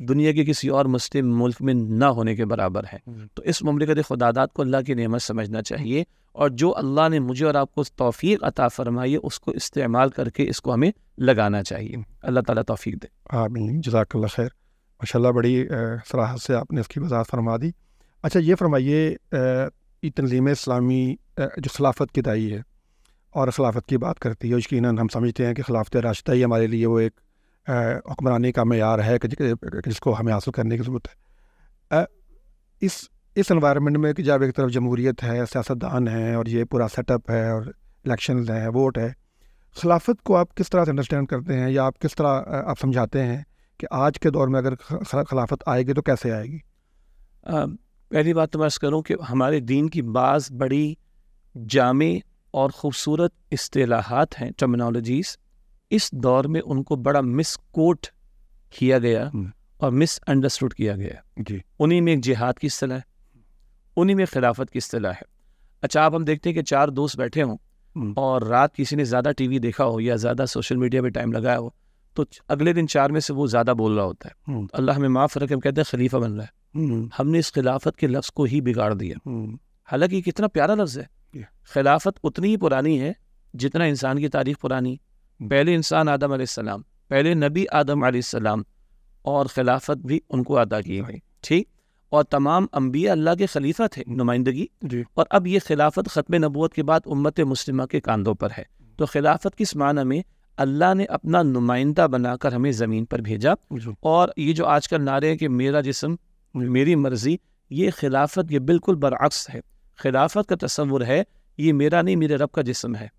दुनिया के किसी और मुस्लिम मुल्क में ना होने के बराबर है हम्म। तो इस ममलिकत खुदादात को अल्लाह की नमत समझना चाहिए और जो अल्लाह ने मुझे और आपको तोफ़ी अता फ़रमाई है उसको इस्तेमाल करके इसको हमें लगाना चाहिए अल्लाह ताला तोफ़ी दे आमीन जजाक खैर माशा बड़ी सराहत से आपने इसकी वजाहत फरमा दी अच्छा ये फरमाइए तनजीम इस्लामी जो खिलाफत की दाई है और खिलाफत की बात करती है यकीन हम समझते हैं कि खिलाफत रास्ता ही हमारे लिए वो एक हुक्मरानी का मैार है कि जिसको हमें हासिल करने की ज़रूरत है इस इस इन्वायरमेंट में कि जब एक तरफ जमहूरीत है सियासतदान है और ये पूरा सेटअप है और इलेक्शन हैं वोट है खिलाफत को आप किस तरह से अंडरस्टैंड करते हैं या आप किस तरह आप समझाते हैं कि आज के दौर में अगर खिलाफत आएगी तो कैसे आएगी पहली बात तो मैं करूँ कि हमारे दीन की बाज़ बड़ी जाम और ख़ूबसूरत अलाहत हैं टर्मिनोलॉजीज़ इस दौर में उनको बड़ा मिस कोट किया गया हम्म। और अंडरस्टूड किया गया जी उन्हीं में एक जिहाद की असलाह है उन्हीं में खिलाफत की असलाह है अच्छा आप हम देखते हैं कि चार दोस्त बैठे हों हम्म। और रात किसी ने ज़्यादा वी देखा हो या ज़्यादा सोशल मीडिया पर टाइम लगाया हो तो अगले दिन चार में से वो ज़्यादा बोल रहा होता है हम्म। अल्लाह हमें माफ़ रखे हम कहते हैं खलीफा बन रहा है हम्म। हमने इस खिलाफत के लफ्ज़ को ही बिगाड़ दिया हम्म। हालांकि कितना प्यारा लफ्ज़ है खिलाफत उतनी ही पुरानी है जितना इंसान की तारीख पुरानी hmm. पहले इंसान आदम आसमाम पहले नबी आदम आसमाम और खिलाफत भी उनको अदा की है ठीक और तमाम अम्बिया अल्लाह के खलीफा थे hmm. नुमाइंदगी और अब ये खिलाफत ख़त्म नबूत के बाद उम्मत मुस्लिमा के कांधों पर है hmm. तो खिलाफत किस माना में अल्लाह ने अपना नुमाइंदा बनाकर हमें ज़मीन पर भेजा और ये जो आजकल नारे हैं कि मेरा जिसम मेरी मर्जी ये खिलाफत के बिल्कुल बरअक्स है खिलाफत का तस्वुर है ये मेरा नहीं मेरे रब का जिसम है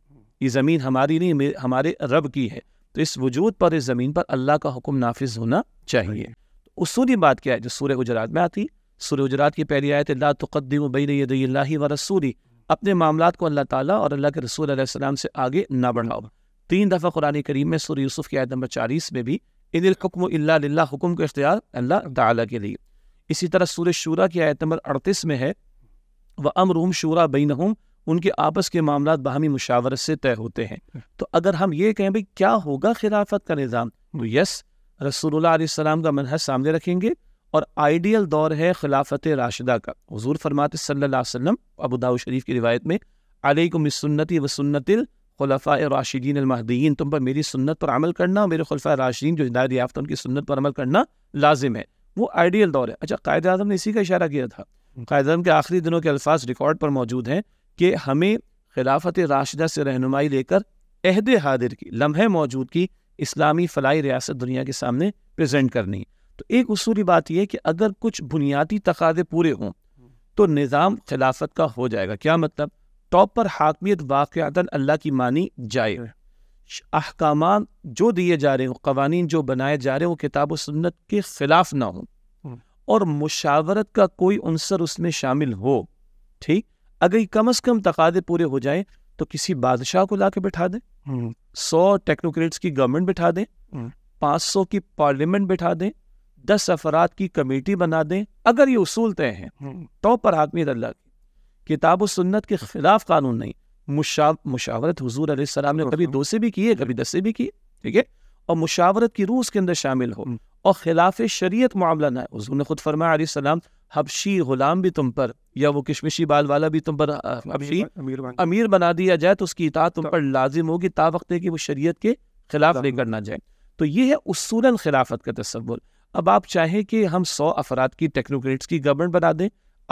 ये ज़मीन हमारी नहीं हमारे रब की है तो इस वजूद पर इस ज़मीन पर अल्लाह का हुक्म नाफिज होना चाहिए तो उसूली बात क्या है जो सूर्य गुजरात में आती सूर्य गुजरात की पहली आयत ला तकदम बैन व रसूली अपने मामला को अल्लाह ताली और अल्लाह के रसूल आसमाम से आगे ना बढ़ाओ तीन दफ़ा कुरान करीम में सूर्य यूसुफ की आयत नंबर चालीस में भी इनकम हुक्म हुक्म का इख्तियार अल्लाह ताला के लिए इसी तरह सूर शूरा की आयत नंबर अड़तीस में है व अमरूम शूरा बीन उनके आपस के मामला बाहमी मुशावरत से तय होते हैं तो अगर हम ये कहें भाई क्या होगा खिलाफत का निज़ाम तो यस रसूलुल्लाह का मनह सामने रखेंगे और आइडियल दौर है खिलाफत राशिदा का हजूर फरमात सल्लाम अबू दाऊ शरीफ की रिवायत में अलैकुम सुन्नति व सुन्नतिल खलफा राशिदीन अलमहदीन तुम पर मेरी सुन्नत पर अमल करना और मेरे खलफा राशिदीन जो हिदायत याफ्त उनकी सुन्नत पर अमल करना लाजिम है वो आइडियल दौर है अच्छा कायद अजम ने इसी का इशारा किया था कायद अजम के आखिरी दिनों के अल्फाज रिकॉर्ड पर मौजूद हैं कि हमें खिलाफत राशिदा से रहनुमाई लेकर अहद हादिर की लम्हे मौजूद की इस्लामी फलाई रियासत दुनिया के सामने प्रजेंट करनी तो एक असूली बात यह कि अगर कुछ बुनियादी तकादे पूरे हों तो निज़ाम खिलाफत का हो जाएगा क्या मतलब टॉप पर हाकमियत वाक़ अल्लाह की मानी जाए अहकाम जो दिए जा रहे हों कवानीन जो बनाए जा रहे हों किताब सुन्नत के ख़िलाफ़ ना हों हम्म। और मुशावरत का कोई अनसर उसमें शामिल हो ठीक अगर ये कम अज़ कम तकादे पूरे हो जाए तो किसी बादशाह को ला के दें हम्म। सौ टेक्नोक्रेट्स की गवर्नमेंट बैठा दें हम्म। पाँच सौ की पार्लियामेंट बैठा दें दस अफराद की कमेटी बना दें अगर ये उसूल तय हैं तो पर हाकमियत अल्लाह की किताब सुन्नत के खिलाफ कानून नहीं मुशा मुशावरत हजूर सलाम ने कभी हम्म। दो से भी किए कभी दस से भी किए ठीक है और मुशावरत की रूह उसके अंदर शामिल हो हम्म। और खिलाफ शरीयत मामला ना हजूर ने खुद फरमाया सलाम हबशी गुलाम भी तुम पर या वो किशमिशी बाल वाला भी तुम पर हबशी अमीर बना दिया जाए तो उसकी इतात तुम तो पर लाजिम होगी ता वक्त कि वो शरीयत के खिलाफ नहीं करना जाए तो ये है उसूलन खिलाफत का तस्वुर अब आप चाहें कि हम सौ अफराद की टेक्नोक्रेट्स की गवर्नमेंट बना दें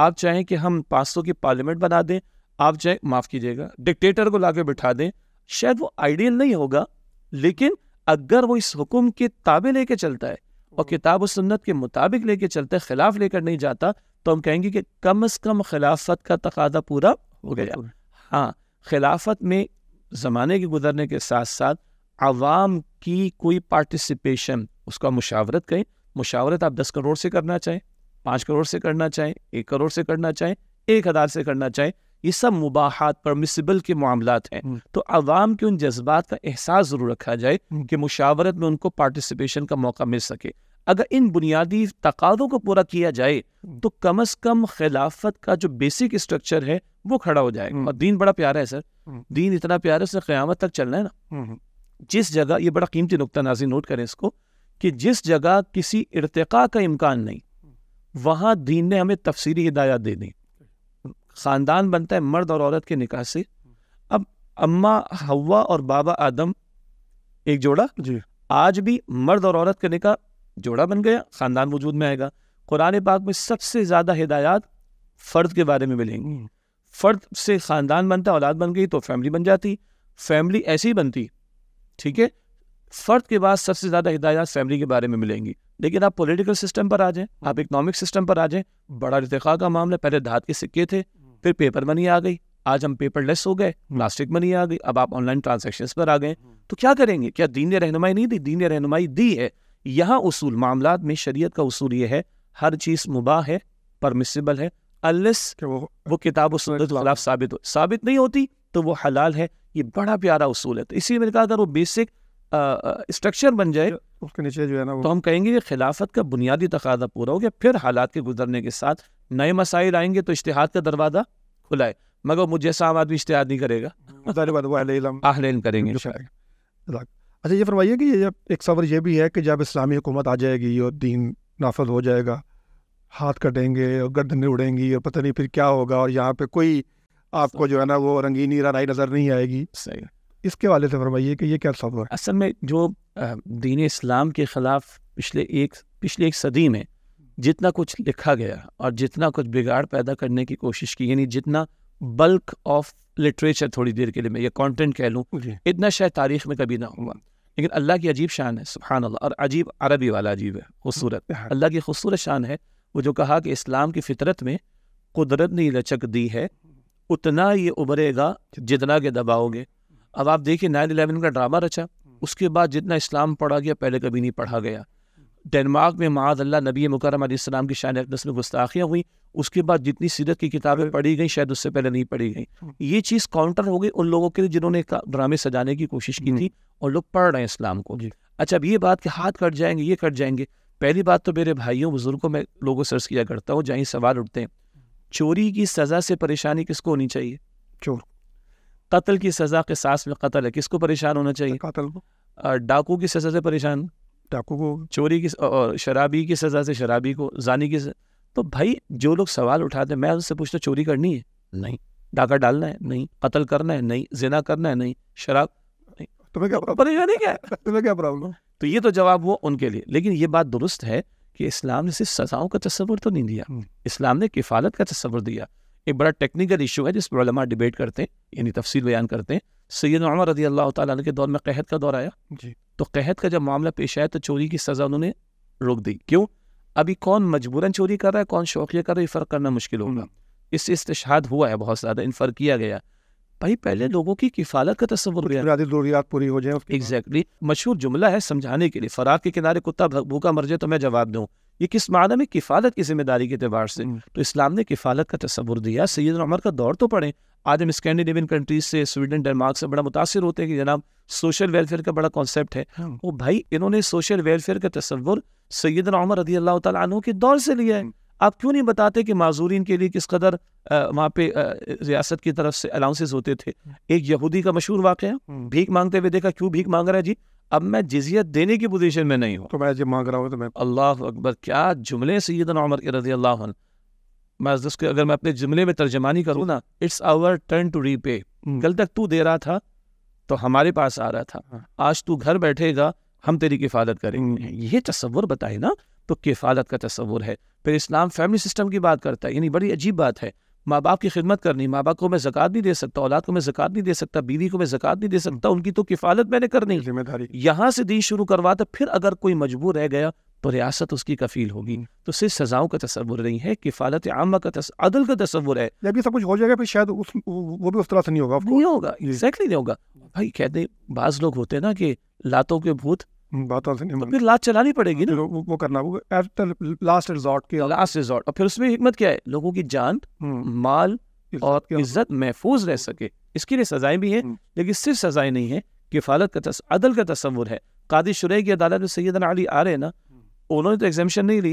आप चाहें कि हम पाँच सौ की पार्लियामेंट बना दें आप चाहे माफ कीजिएगा डिक्टेटर को लाके बिठा दें शायद वो आइडियल नहीं होगा लेकिन अगर वो इस हुक्म के ताबे लेके चलता है और हम्म। किताब और सुन्नत के मुताबिक लेके चलता है खिलाफ लेकर नहीं जाता तो हम कहेंगे कि कम अज कम खिलाफत का तकादा पूरा हो गया हाँ खिलाफत में ज़माने के गुजरने के साथ साथ आवाम की कोई पार्टिसिपेशन उसका मुशावरत कहें मुशावरत आप दस करोड़ से करना चाहें पाँच करोड़ से करना चाहें एक करोड़ से करना चाहें एक हज़ार से करना चाहें ये सब मुबाहत परमिसिबल के मामला हैं हम्म। तो आवाम के उन जज्बात का एहसास ज़रूर रखा जाए हम्म। कि मुशावरत में उनको पार्टिसिपेशन का मौका मिल सके अगर इन बुनियादी तकादों को पूरा किया जाए हम्म। तो कम अज कम खिलाफत का जो बेसिक स्ट्रक्चर है वो खड़ा हो जाएगा और दीन बड़ा प्यारा है सर दीन इतना प्यारा है उसने क्यामत तक चलना है ना जिस जगह ये बड़ा कीमती नुकता नाजी नोट करें इसको कि जिस जगह किसी इरतका का इम्कान नहीं वहां दीन ने हमें तफसीली हिदायत दे दी ख़ानदान बनता है मर्द और औरत के निकाह से अब अम्मा हवा और बाबा आदम एक जोड़ा जी आज भी मर्द और औरत के निकाह जोड़ा बन गया ख़ानदान वजूद में आएगा कुरान पाक में सबसे ज़्यादा हिदायत फ़र्द के बारे में मिलेंगी हम्म। फ़र्द से ख़ानदान बनता औलाद बन गई तो फैमिली बन जाती फैमिली ऐसी ही बनती ठीक है फ़र्द के बाद सबसे ज़्यादा हिदायत फैमिली के बारे में मिलेंगी लेकिन आप पॉलिटिकल सिस्टम पर आ जाएं हम्म। आप इकनॉमिक सिस्टम पर आ जाएं बड़ा इरतका का मामला पहले धात के सिक्के थे फिर पेपर मनी आ गई आज हम पेपर लेस हो गए प्लास्टिक हम्म। मनी आ गई अब आप ऑनलाइन ट्रांजेक्शन पर आ गए हम्म। तो क्या करेंगे क्या दीन ने रहनुमाई नहीं दी दीन ने रहनुमाई दी है यहाँ उसूल मामला में शरीयत का उसूल ये है हर चीज़ मुबाह है परमिसिबल है अलस वो वो किताब खिलाफ साबित हो साबित नहीं होती तो वो हलाल है ये बड़ा प्यारा उसूल है तो इसीलिए मैंने कहा अगर वो बेसिक स्ट्रक्चर बन जाए उसके नीचे जो है ना तो हम कहेंगे कि खिलाफत का बुनियादी तकादा पूरा हो गया फिर हालात के गुजरने के साथ नए मसाइल आएंगे तो इश्तहाद का दरवाज़ा खुला है मगर मुझ जैसा आम आदमी इश्तहाद नहीं करेगा करेंगे अच्छा ये फरमाइए कि ये एक सबर ये भी है कि जब इस्लामी हुकूमत आ जाएगी और दीन नाफज हो जाएगा हाथ कटेंगे और गर्दनें उड़ेंगी और पता नहीं फिर क्या होगा और यहाँ पे कोई आपको जो है ना वो रंगीनी रानाई नज़र नहीं आएगी सही इसके वाले से फरमाइए कि ये क्या सफर असल में जो दीन इस्लाम के ख़िलाफ़ पिछले एक पिछले एक सदी में जितना कुछ लिखा गया और जितना कुछ बिगाड़ पैदा करने की कोशिश की यानी जितना बल्क ऑफ लिटरेचर थोड़ी देर के लिए मैं ये कंटेंट कह लूँ इतना शायद तारीख में कभी ना हुआ लेकिन अल्लाह की अजीब शान है सुबहान अल्लाह और अजीब अरबी वाला अजीब है खूबसूरत हाँ। अल्लाह की खूबसूरत शान है वो जो कहा कि इस्लाम की फितरत में कुदरत ने लचक दी है उतना ये उभरेगा जितना के दबाओगे अब आप देखिए नाइन इलेवन का ड्रामा रचा उसके बाद जितना इस्लाम पढ़ा गया पहले कभी नहीं पढ़ा गया डेनमार्क में माजल्ला नबी मुकरम आलाम की शान अकदस में गुस्ताखियाँ हुई उसके बाद जितनी सीरत की किताबें पढ़ी गई शायद उससे पहले नहीं पढ़ी गई हम्म। ये चीज़ काउंटर हो गई उन लोगों के लिए जिन्होंने ड्रामे सजाने की कोशिश की थी और लोग पढ़ रहे हैं इस्लाम को जी अच्छा अब ये बात कि हाथ कट जाएंगे ये कट जाएंगे पहली बात तो मेरे भाइयों बुजुर्गों में लोगों से अर्ज किया करता हूँ जहाँ सवाल उठते हैं चोरी की सज़ा से परेशानी किसको होनी चाहिए चोर कत्ल की सज़ा के सास में कत्ल है किसको परेशान होना चाहिए कत्ल को डाकू की सज़ा से परेशान डाकू तो को चोरी की और शराबी की सज़ा से शराबी को जानी की तो भाई जो लोग सवाल उठाते हैं मैं उससे पूछता चोरी करनी है नहीं डाका डालना है नहीं कतल करना है नहीं जिना करना है नहीं शराब नहीं तुम्हें क्या परेशानी क्या है तुम्हें क्या प्रॉब्लम तो ये तो जवाब हुआ उनके लिए लेकिन ये बात दुरुस्त है कि इस्लाम ने सिर्फ सजाओं का तस्वर तो नहीं दिया हम्म। इस्लाम ने किफालत का तस्वर दिया एक बड़ा टेक्निकल इशू है जिस पर उलमा डिबेट करते हैं यानी तफसील बयान करते हैं सैयद उमर रजी अल्लाह ताला के दौर में कहत का दौर आया जी तो कहत का जब मामला पेश आया तो चोरी की सज़ा उन्होंने रोक दी क्यों अभी कौन मजबूरन चोरी कर रहा है कौन शौकिया कर रहा है फ़र्क करना मुश्किल होगा हम्म। इससे इस्तेशाद हुआ है बहुत ज़्यादा इन फ़र्क किया गया भाई पहले लोगों की किफालत का तस्वुर जरूरियात पूरी हो जाए एग्जैक्टली मशहूर जुमला है समझाने के लिए फरार के किनारे कुत्ता भूखा मर जाए तो मैं जवाब दूँ ये किस माना में किफालत की जिम्मेदारी के अतबार से हम्म। तो इस्लाम ने किफालत का तस्वुर दिया सैद उमर का दौर तो पड़े आज हम स्कैंडिनेवियन कंट्रीज से स्वीडन डेनमार्क से बड़ा मुतासर होते हैं कि जनाब सोशल वेलफेयर का बड़ा कॉन्सेप्ट है वो हाँ। भाई इन्होंने सोशल वेलफेयर का तस्वुर सैयद उमर रदी अल्लाह तु के दौर से लिया है हाँ। आप क्यों नहीं बताते कि माजूरीन के लिए किस कदर वहाँ पे रियासत की तरफ से अलाउंसेज होते थे हाँ। एक यहूदी का मशहूर वाक़ है भीख मांगते हुए देखा क्यों भीख मांग रहा है जी अब मैं जिजियत देने की पोजीशन में नहीं हूँ तो मैं जब मांग रहा हूँ तो मैं अल्लाह अकबर क्या जुमले सैदन उमर के रजी अल्लाह मैं अगर मैं अपने जुमले में तर्जमानी करूँ तो- ना it's our turn to repay कल तक तू दे रहा था तो हमारे पास आ रहा था हाँ। आज तू घर बैठेगा हम तेरी किफालत करेंगे ये तस्वुर बताए ना तो किफालत का तस्वुर है फिर इस्लाम फैमिली सिस्टम की बात करता है यानी बड़ी अजीब बात है माँ बाप की खिदमत करनी माँ बाप को मैं जक़ात नहीं दे सकता औलाद को मैं जक़ात नहीं दे सकता बीवी को मैं जक़ात नहीं दे सकता हाँ। उनकी तो किफालत मैंने करनी जिम्मेदारी यहाँ से दीन शुरू करवा था तो फिर अगर कोई मजबूर रह गया तो रियासत उसकी कफील होगी हम्म। तो सिर्फ सजाओं का तस्वुर नहीं है किफालत आमा का तस, अदल का तस्वुर है जब ये सब कुछ हो जाएगा फिर शायद उस वो भी उस तरह से नहीं होगा नहीं होगा एग्जैक्टली नहीं होगा भाई कहते बाज लोग होते हैं ना कि लातों के भूत हम्म, तो, तो फिर लात चलानी पड़ेगी ना वो, वो करना लास्ट रिजॉर्ट के लास्ट रिजॉर्ट और फिर उसमें हिम्मत क्या है लोगों की जान हम्म। माल और इज्जत महफूज रह सके इसके लिए सजाएं भी हैं लेकिन सिर्फ सजाएं नहीं है किफालत का अदल का तस्वुर है कादी शुरे की अदालत में सैदन अली आ रहे ना उन्होंने तो एग्जामेशन नहीं ली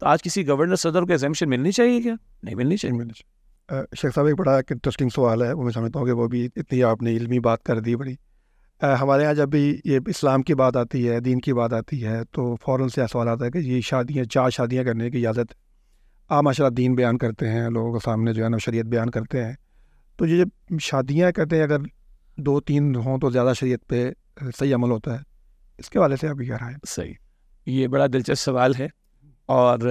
तो आज किसी गवर्नर सदर को एग्जामेशन मिलनी चाहिए क्या नहीं मिलनी चाहिए मिलनी चाहिए शेख साहब एक बड़ा इंटरेस्टिंग सवाल है वो मैं समझता हूँ कि वो भी इतनी आपने इलमी बात कर दी बड़ी हमारे यहाँ जब भी ये इस्लाम की बात आती है दीन की बात आती है तो फ़ौर से यह सवाल आता है कि ये शादियाँ चार शादियाँ करने की इजाज़त आम माशा दीन बयान करते हैं लोगों के सामने जो है ना शरीत बयान करते हैं तो ये जब शादियाँ करते हैं अगर दो तीन हों तो ज़्यादा शरीत पे सही अमल होता है इसके वाले से आप क्या है सही ये बड़ा दिलचस्प सवाल है और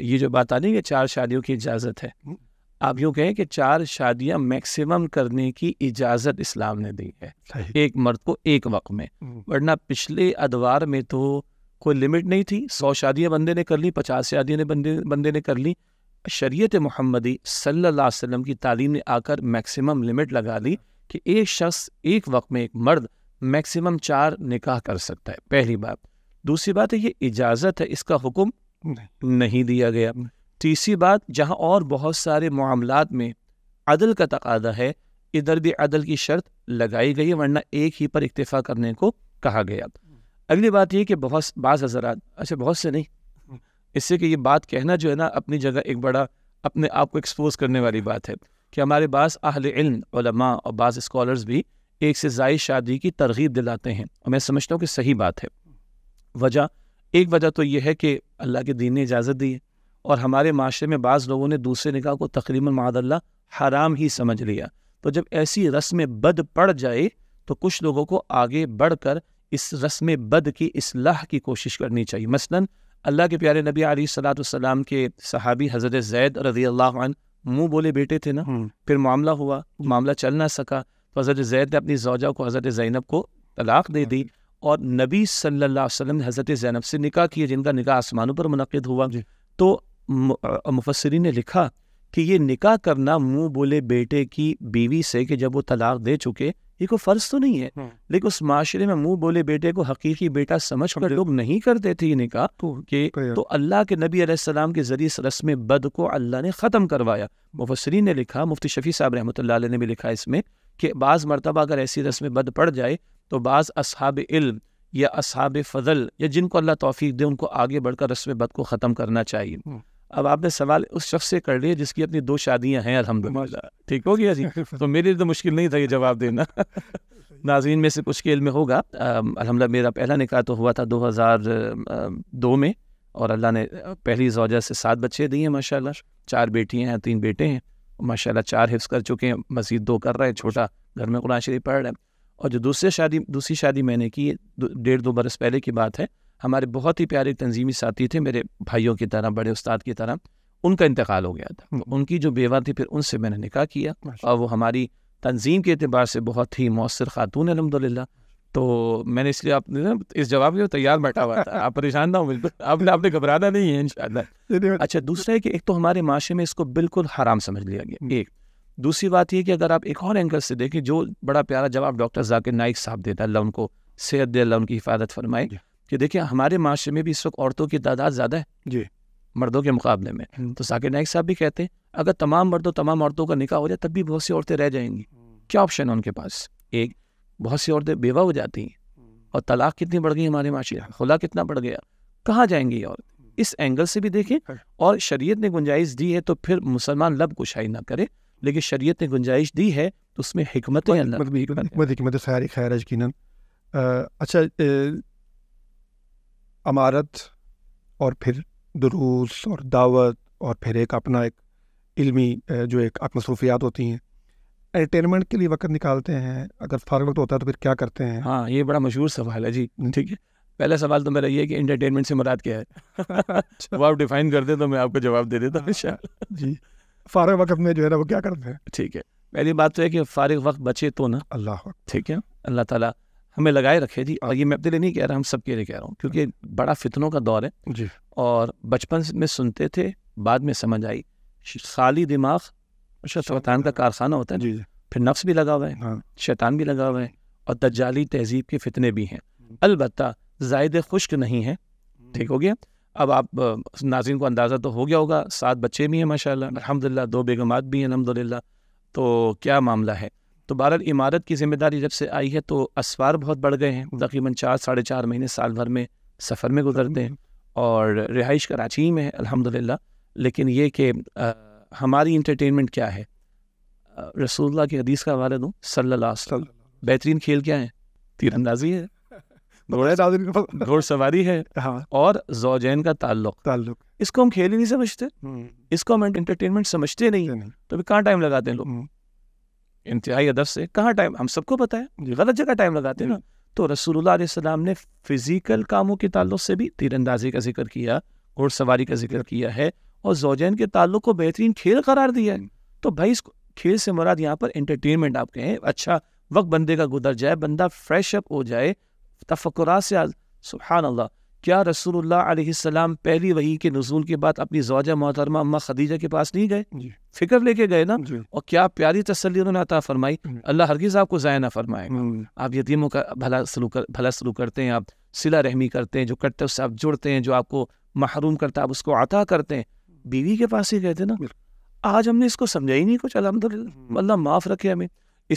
ये जो बात आ रही है चार शादियों की इजाज़त है हम्म। आप यूँ कहें कि चार शादियां मैक्सिमम करने की इजाज़त इस्लाम ने दी है एक मर्द को एक वक्त में हम्म। वरना पिछले अदवार में तो कोई लिमिट नहीं थी सौ शादियां बंदे ने कर ली पचास शादियां ने बंदे बंदे ने कर ली शरीयत मोहम्मदी सल्ला वसम की तालीम ने आकर मैक्सिमम लिमिट लगा ली कि एक शख्स एक वक्त में एक मर्द मैक्सिमम चार निकाह कर सकता है पहली बात दूसरी बात है ये इजाज़त है इसका हुक्म नहीं, नहीं दिया गया तीसरी बात जहाँ और बहुत सारे मामला में अदल का तकादा है इधर भी अदल की शर्त लगाई गई है वरना एक ही पर इतफ़ा करने को कहा गया अगली बात यह कि बहुत बाज़ हजरा अच्छा बहुत से नहीं इससे कि ये बात कहना जो है ना अपनी जगह एक बड़ा अपने आप को एक्सपोज करने वाली बात है कि हमारे पास अहल इल्मा और बाज़ स्कॉलर्स भी एक से जायद शादी की तरगीब दिलाते हैं और मैं समझता हूँ कि सही बात है वजह एक वजह तो यह है कि अल्लाह के दीन ने इजाज़त दी है और हमारे माशरे में बाज़ लोगों ने दूसरे निकाह को तकरीबन मादल्ला हराम ही समझ लिया तो जब ऐसी रस्म बद पड़ जाए तो कुछ लोगों को आगे बढ़कर इस रस्म बद की असलाह की कोशिश करनी चाहिए मसलन अल्लाह के प्यारे नबी आली सलाम के सहाबी हज़रत जैद रजी अल्लाह मुँह बोले बेटे थे ना हम्म। फिर मामला हुआ मामला चल ना सका तो हज़रत जैद ने अपनी जौजा को हज़रत जैनब को तलाक दे दी और नबी सल्लल्लाहु अलैहि वसल्लम ने हज़रत ज़ैनब से निकाह किए जिनका निकाह आसमानों पर मुनद हुआ तो मुफसरी ने लिखा कि ये निकाह करना मुंह बोले बेटे की बीवी से कि जब वो तलाक दे चुके ये कोई फ़र्ज तो नहीं है हम्म। लेकिन उस माशरे में मुंह बोले बेटे को हकीकी बेटा समझ कर लोग नहीं करते थे ये निकाह तो कि तो अल्लाह के नबी अलैहिस्सलाम के ज़रिए इस रस्म बद को अल्लाह ने ख़त्म करवाया मुफसरी ने लिखा मुफ्ती शफी साहब रहमत ने भी लिखा इसमें कि बाज़ मरतबा अगर ऐसी रस्म बद पड़ जाए तो बाज़ असहाब इल्म या असहाब फ़जल या जिनको अल्लाह तोफ़ी दे उनको आगे बढ़कर रस्म बद को ख़त्म करना चाहिए हम्म। अब आपने सवाल उस शख्स से कर लिया जिसकी अपनी दो शादियां हैं अलहमदिल्ला ठीक हो गया जी तो मेरे लिए तो मुश्किल नहीं था ये जवाब देना नाजीन में से कुछ के इल्म होगा अलहमदिल्ला मेरा पहला निकाह तो हुआ था 2002 में और अल्लाह ने पहली जोजा से सात बच्चे दिए हैं माशाल्लाह चार बेटियाँ हैं तीन बेटे हैं माशाल्लाह चार हिफ्स कर चुके हैं मजीद दो कर रहे हैं छोटा घर में कुरान शरीफ पढ़ रहे हैं और जो दूसरे शादी दूसरी शादी मैंने की डेढ़ दो बरस पहले की बात है हमारे बहुत ही प्यारे तंजीमी साथी थे मेरे भाइयों की तरह बड़े उस्ताद की तरह उनका इंतकाल हो गया था हम्म। उनकी जो बेवा थी फिर उनसे मैंने निकाह किया और वो हमारी तंजीम के अतबार से बहुत ही मौसर खातून अलहमदिल्ला तो मैंने इसलिए आप इस जवाब के तैयार बैठा हुआ था आप परेशान ना हो बिल्कुल आपने आपने घबराना नहीं है इन अच्छा दूसरा है कि एक तो हमारे माशरे में इसको बिल्कुल हराम समझ लिया गया हम्म। एक दूसरी बात यह कि अगर आप एक और एंगल से देखें जो बड़ा प्यारा जवाब डॉक्टर जाकिर नाइक साहब देता है उनको सेहत दे उनकी हिफाजत फरमाए कि देखिए हमारे माशरे में भी इस वक्त औरतों की तादाद ज़्यादा है जी मर्दों के मुकाबले में हम्म। तो साकिर नायक साहब भी कहते हैं अगर तमाम मर्दों तमाम औरतों का निकाह हो जाए तब भी बहुत सी औरतें रह जाएंगी हम्म। क्या ऑप्शन है उनके पास एक बहुत सी औरतें बेवा हो जाती हैं हम्म। और तलाक कितनी बढ़ गई हमारे माशरे खुला कितना बढ़ गया कहाँ जाएंगी और इस एंगल से भी देखें और शरीयत ने गुंजाइश दी है तो फिर मुसलमान लब कुशाई ना करें लेकिन शरीयत ने गुंजाइश दी है तो उसमें हमत हमत खैर खैर यकीन अच्छा अमारत और फिर दरूस और दावत और फिर एक अपना एक इल्मी जो एक मसरूफियात होती हैं एंटरटेनमेंट के लिए वक्त निकालते हैं अगर फारग वक्त होता है तो फिर क्या करते हैं हाँ ये बड़ा मशहूर सवाल है जी हम्म। ठीक है पहला सवाल तो मेरा ये है कि एंटरटेनमेंट से मुराद क्या है अच्छा। वो आप डिफाइन कर दे तो मैं आपको जवाब दे देता हूँ जी फारग वक्त में जो है ना वो क्या करते हैं ठीक है पहली बात तो है कि फारग वक्त बचे तो ना अल्लाह ठीक है अल्लाह ताला हमें लगाए रखे जी और ये मैं अपने लिए नहीं कह रहा हम सबके लिए कह रहा हूँ क्योंकि बड़ा फितनों का दौर है जी और बचपन में सुनते थे बाद में समझ आई खाली दिमाग अच्छा, शैतान का कारखाना होता है जी फिर नफ्स भी लगा हुआ है हाँ। शैतान भी लगा हुआ है और दज्जाली तहजीब के फितने भी हैं अलबत् जायद खुश्क नहीं है हम्म। ठीक हो गया अब आप नाजिन को अंदाज़ा तो हो गया होगा सात बच्चे भी हैं माशाल्लाह अलहमदिल्ला दो बेगमात भी हैं अलहमदिल्ला तो क्या मामला है तो बहरहाल इमारत की जिम्मेदारी जब से आई है तो असवार बहुत बढ़ गए हैं तकरीबन चार साढ़े चार महीने साल भर में सफ़र में गुजरते हैं और रिहाइश कराची में है अलहमदिल्ला लेकिन ये कि हमारी इंटरटेनमेंट क्या है रसूल्ला की हदीस का हवाला दूँ सल्ला बेहतरीन खेल क्या है तीरंदाजी है घोड़ा चौधरी घोड़ सवारी है हाँ और जोजैन का ताल्लुक ताल्लुक इसको हम खेल ही नहीं समझते हम्म। इसको हम एंटरटेनमेंट समझते नहीं तो अभी कहाँ टाइम लगाते हैं लोग हम्म। इंतहाई अदब से कहाँ टाइम हम सबको पता है गलत जगह टाइम लगाते हैं ना हम्म। तो रसूलुल्लाह ने फिजिकल कामों के ताल्लुक से भी तीरंदाजी का जिक्र किया घोड़सवारी का जिक्र किया है और जोजैन के ताल्लुक को बेहतरीन खेल करार दिया है तो भाई इस खेल से मुराद यहाँ पर एंटरटेनमेंट आप कहें अच्छा वक्त बंदे का गुजर जाए बंदा फ्रेश अप हो जाए तफकरा से सुबहान अल्लाह क्या रसूलुल्लाह पहली वही के नजूल के बाद अपनी जवाजा मोहतरमा अम्मा खदीजा के पास नहीं गए फिक्र लेके गए ना और क्या प्यारी तसली उन्होंने अता फरमाई अल्लाह हरगिज आपको ज़ाया ना फरमाए हम्म। आप यतीमों का भला सलू कर, भला सलू करते हैं आप सिला रहमी करते हैं जो कटते उससे आप जुड़ते हैं जो आपको महरूम करता है आप उसको अता करते हैं बीवी के पास ही गए थे ना आज हमने इसको समझा ही नहीं कुछ अलहमद हम्म। अल्लाह माफ़ रखे हमें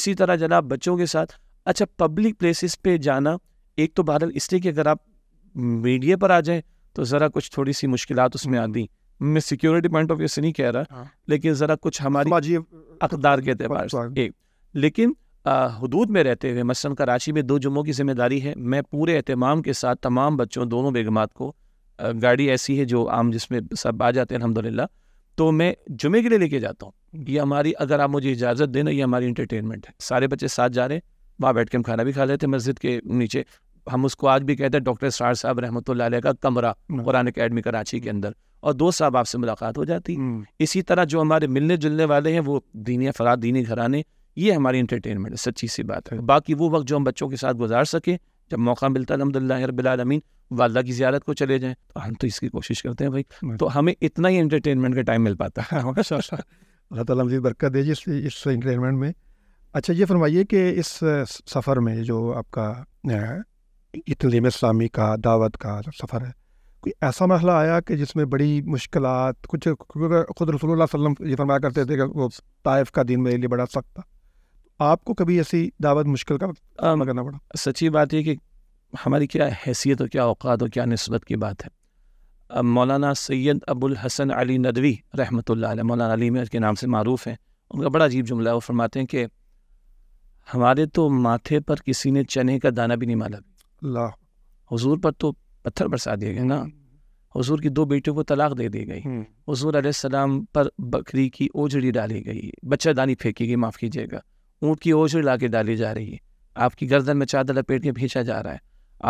इसी तरह जनाब बच्चों के साथ अच्छा पब्लिक प्लेसिस पे जाना एक तो बहरहाल इसलिए कि अगर आप मीडिया पर आ जाए तो ज़रा कुछ थोड़ी सी मुश्किल उसमें आती मैं सिक्योरिटी पॉइंट ऑफ व्यू से नहीं कह रहा हाँ। लेकिन ज़रा कुछ हमारी अकदार के अतबार से तो लेकिन हदूद में रहते हुए मसलन कराची में दो जुम्मों की जिम्मेदारी है मैं पूरे अहतमाम के साथ तमाम बच्चों दोनों बेगमात को गाड़ी ऐसी है जो आम जिसमें सब आ जाते हैं अलहमदिल्ला तो मैं जुमे के लिए लेके जाता हूँ ये हमारी अगर आप मुझे इजाज़त देना ये हमारी इंटरटेनमेंट है सारे बच्चे साथ जा रहे हैं वहाँ बैठ के हम खाना भी खा लेते हैं मस्जिद के नीचे हम उसको आज भी कहते हैं डॉक्टर सार साहब रहमत का कमरा हाँ। कुरान अकेडमी कराची के अंदर और दोस्त साहब आपसे मुलाकात हो जाती हम्म। इसी तरह जो हमारे मिलने जुलने वाले हैं वो दीनी अफराद दीनी घराने ये हमारी इंटरटेनमेंट है सच्ची सी बात है हाँ। बाकी वो वक्त जो हम बच्चों के साथ गुजार सकें जब मौका मिलता है अलहमदिल्ला रबालमीन वाला की ज्यारत को चले जाएँ तो हम तो इसकी कोशिश करते हैं भाई हाँ। तो हमें इतना ही इंटरटेनमेंट का टाइम मिल पाता है अल्लाह तला मजीद बरकत दीजिए इस इंटरटेनमेंट में अच्छा ये फरमाइए कि इस सफ़र में जो आपका में इस्लामी का दावत का जब सफ़र है कोई ऐसा मसला आया कि जिसमें बड़ी मुश्किल कुछ खुद रसोल्ला वसम ये फरमाया करते थे कि वो ताइफ का दिन मेरे लिए बड़ा सख्त था तो आपको कभी ऐसी दावत मुश्किल का सामना करना पड़ा सच्ची बात यह कि हमारी क्या हैसियत और क्या अवकात और क्या नस्बत की बात है मौलाना सैयद अबुल हसन अली नदवी रहमत मौलाना अली मेर के नाम से मरूफ़ हैं उनका बड़ा अजीब जुमला है वो फरमाते हैं कि हमारे तो माथे पर किसी ने चने का दाना भी नहीं माला हजूर पर तो पत्थर बरसा दिए गए ना हजूर की दो बेटियों को तलाक दे दी गई हजूर हम्म। आसमाम पर बकरी की ओझड़ी डाली गई बच्चा दानी फेंकी गई माफ़ कीजिएगा ऊँट की ओझड़ी ला के डाली जा रही है आपकी गर्दन में चादर लपेट के भेजा जा रहा है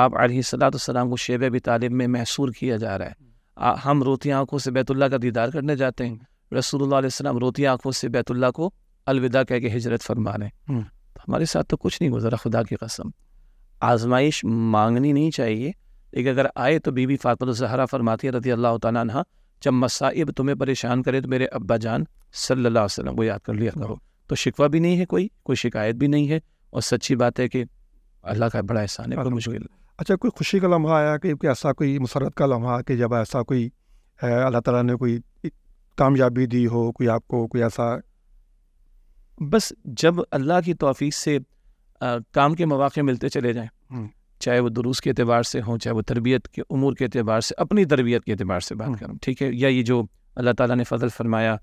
आप सलाम को शेब भी तालिब में महसूर किया जा रहा है आ, हम रोती आंखों से बैतुल्ला का दीदार करने जाते हैं रसूलुल्लाह रोती आंखों से बैतुल्ला को अलविदा कह के हिजरत फरमा रहे हम्म। तो हमारे साथ तो कुछ नहीं गुजरा खुदा की कसम आजमाइश मांगनी नहीं चाहिए लेकिन अगर आए तो बीबी तो जहरा फरमाती है अल्लाह तह जब मसाइब तुम्हें परेशान करे तो मेरे अब्बा जान सल्ला वसलम को याद कर लिया हाँ। करो तो शिकवा भी नहीं है कोई कोई शिकायत भी नहीं है और सच्ची बात है कि अल्लाह का बड़ा एहसान है बड़ा हाँ, मुश्किल अच्छा कोई खुशी का लम्हा आया कि ऐसा कोई मसरत का लम्हा कि जब ऐसा कोई अल्लाह ताला ने कोई कामयाबी दी हो कोई आपको कोई ऐसा बस जब अल्लाह की तोफ़ी से काम के मौाक़े मिलते चले जाएँ हम्म। चाहे वो दुरूस के अतबार से हों चाहे वो तरबियत के अमूर के अतबार से अपनी तरबियत के अतबार से बात हम्म। करूँ ठीक है या ये जो अल्लाह ताला ने फ़जल फरमाया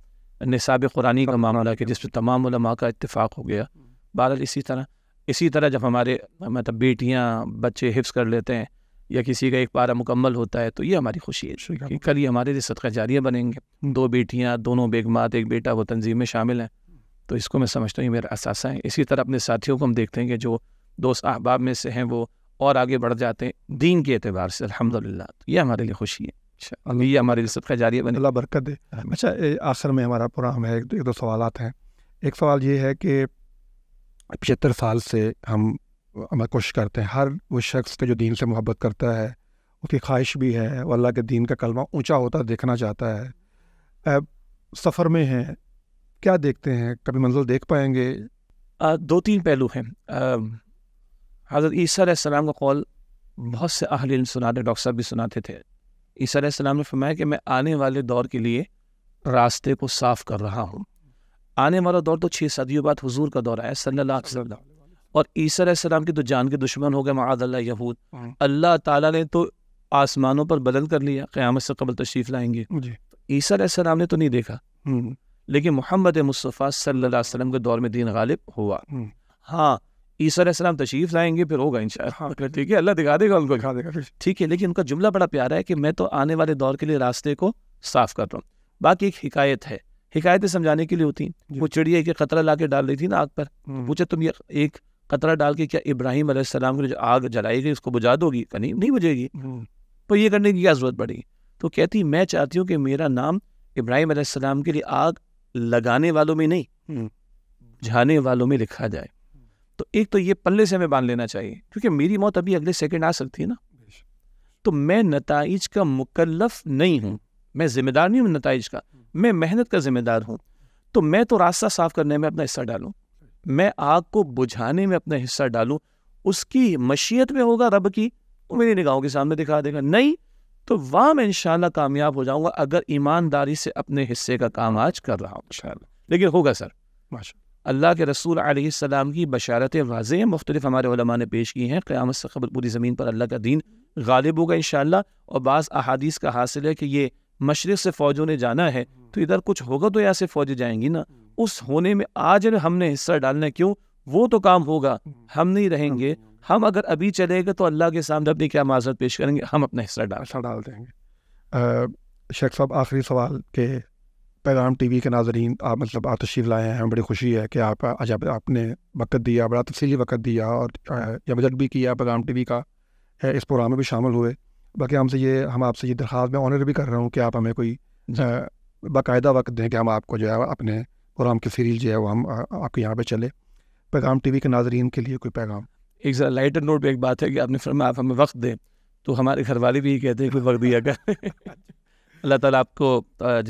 नसाब कुरानी का मामला कि जिस पर तमाम उलमा का इतफ़ाक़ हो गया हम्म। बहरहाल इसी तरह इसी तरह जब हमारे मतलब बेटियाँ बच्चे हिफ्स कर लेते हैं या किसी का एक पारा मुकम्मल होता है तो ये हमारी खुशी है कि कल ये हमारे लिए सदका जारिया बनेंगे दो बेटियाँ दोनों बेगमात एक बेटा वो तंजीम में शामिल हैं तो इसको मैं समझता हूँ ये मेरा असासा है इसी तरह अपने साथियों को हम देखते हैं कि जो दोस्त अहबाब में से हैं वो और आगे बढ़ जाते हैं दीन के अतबार से अल्हम्दुलिल्लाह तो ये हमारे लिए खुशी है अच्छा ये हमारे लिए सबका जारी है अल्लाह बरकत दे हाँ अच्छा आखिर में हमारा प्रोग्राम है एक दो, दो सवाल हैं एक सवाल ये है कि पचहत्तर साल से हम हम कोशिश करते हैं हर वो शख्स के जो दीन से मोहब्बत करता है उसकी ख्वाहिश भी है और अल्लाह के दीन का कलमा ऊंचा होता देखना चाहता है सफ़र में है क्या देखते हैं कभी मंजिल देख पाएंगे आ, दो तीन पहलू हैं हज़रत ईसी सलाम का कौल बहुत से अहल सुनाते डॉक्टर साहब भी सुनाते थे ईसा सलाम ने फरमाया कि मैं आने वाले दौर के लिए रास्ते को साफ कर रहा हूँ आने वाला दौर तो छः सदियों बाद हजूर का दौर आया सल्ला और ईसा सलाम की तो जान के दुश्मन हो गए माद यहूद हाँ। अल्लाह ताला ने तो आसमानों पर बदल कर लिया क़यामत से कबल तशरीफ़ लाएंगे ईसा सलाम ने तो नहीं देखा हम्म। लेकिन मोहम्मद मुस्तफ़ा सल्ला वसलम के दौर में दीन गालिब हुआ हम्म। हाँ ईसा तशरीफ़ लाएंगे फिर होगा इंशाल्लाह हाँ। ठीक है अल्लाह दिखा देगा उनको दिखा देगा फिर ठीक है लेकिन उनका जुमला बड़ा प्यारा है कि मैं तो आने वाले दौर के लिए रास्ते को साफ कर रहा हूँ बाकी एक हिकायत है हिकायतें समझाने के लिए होती वो चिड़िया के कतरा ला के डाल रही थी ना आग पर हम्म। पूछे तुम ये एक कतरा डाल के क्या इब्राहिम आसमाम की जो आग जलाई गई उसको बुझा दोगी कहीं नहीं बुझेगी तो ये करने की क्या जरूरत पड़ेगी तो कहती मैं चाहती हूँ कि मेरा नाम इब्राहिम आसमाम के लिए आग लगाने वालों में नहीं हम्म। बुझाने वालों में लिखा जाए तो एक तो ये पल्ले से हमें बांध लेना चाहिए क्योंकि मेरी मौत अभी अगले सेकंड आ सकती है ना तो मैं नतज का मुकलफ नहीं हूँ मैं जिम्मेदार नहीं हूँ नतज का मैं मेहनत का जिम्मेदार हूँ तो मैं तो रास्ता साफ करने में अपना हिस्सा डालू मैं आग को बुझाने में अपना हिस्सा डालू उसकी मशीयत में होगा रब की वो मेरी निगाहों के सामने दिखा देगा नहीं तो वाह मैं इन कामयाब हो जाऊंगा अगर ईमानदारी से अपने हिस्से का काम आज कर रहा हूँ इन लेकिन होगा सर माशा अल्लाह के रसूल आसमाम की बशारत वाज मुख्तलिफ हमारे ने पेश की हैं क़्यामत से खबर पूरी ज़मीन पर अल्लाह का दीन गालिब होगा इन और बाज़ अहादीस का हासिल है कि ये मशरक़ से फ़ौजों ने जाना है तो इधर कुछ होगा तो ऐसे फ़ौजें जाएंगी ना उस होने में आज हमने हिस्सा डालना क्यों वो तो काम होगा हम नहीं रहेंगे हम अगर अभी चले गए तो अल्लाह के सामने अपनी क्या माजरत पेश करेंगे हम अपना हिस्सा डाल हिस्सा अच्छा, डाल देंगे शेख साहब आखिरी सवाल के पैगाम टी वी के नाजरीन आप मतलब आप लाए हैं हमें बड़ी खुशी है कि आप आज आपने वक्त दिया बड़ा तफसली वक्त दिया और यमजट भी किया पैगाम टी वी का इस प्रोग्राम में भी शामिल हुए बाकी हमसे ये हम आपसे ये दरख्वास्त में ऑनर भी कर रहा हूँ कि आप हमें कोई बाकायदा वक्त दें कि हम आपको जो है अपने प्रोग्राम की सीरीज जो है वो हम आपके यहाँ पर चले पैगाम टी वी के नाजरीन के लिए कोई पैगाम एक ज़रा लाइटर नोट पर एक बात है कि आपने फिर आप हमें वक्त दें तो हमारे घर वाले भी ये कहते हैं कि वक्त दिया कर अल्लाह ताला आपको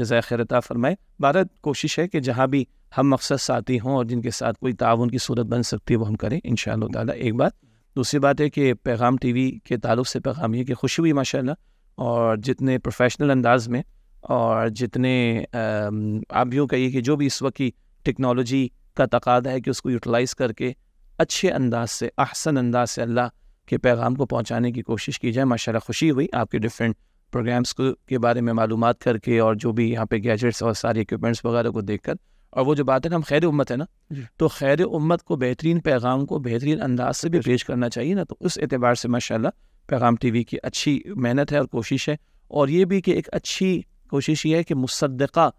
जजाय खैरता फरमाए भारत कोशिश है कि जहाँ भी हम मकसद साथी हों और जिनके साथ कोई ताउन की सूरत बन सकती है वो हम करें इन ताला एक बात दूसरी बात है कि पैगाम टी वी के ताल्लुक से पैगाम ये कि खुशी हुई माशा और जितने प्रोफेशनल अंदाज में और जितने आप यूँ कहिए कि जो भी इस वक्त की टेक्नोलॉजी का तकादा है कि उसको यूटिलाइज़ करके अच्छे अंदाज से अहसन अंदाज से अल्लाह के पैगाम को पहुँचाने की कोशिश की जाए माशा खुशी हुई आपके डिफरेंट प्रोग्राम्स को के बारे में मालूम करके और जो भी यहाँ पे गैजेट्स और सारे इक्विपमेंट्स वगैरह को देखकर और वो जो बात है ना हम खैर उम्मत है ना तो खैर उम्मत को बेहतरीन पैगाम को बेहतरीन अंदाज से भी पेश करना चाहिए ना तो उस एतबार से माशाल्लाह पैगाम टीवी की अच्छी मेहनत है और कोशिश है और ये भी कि एक अच्छी कोशिश ये है कि मुसदा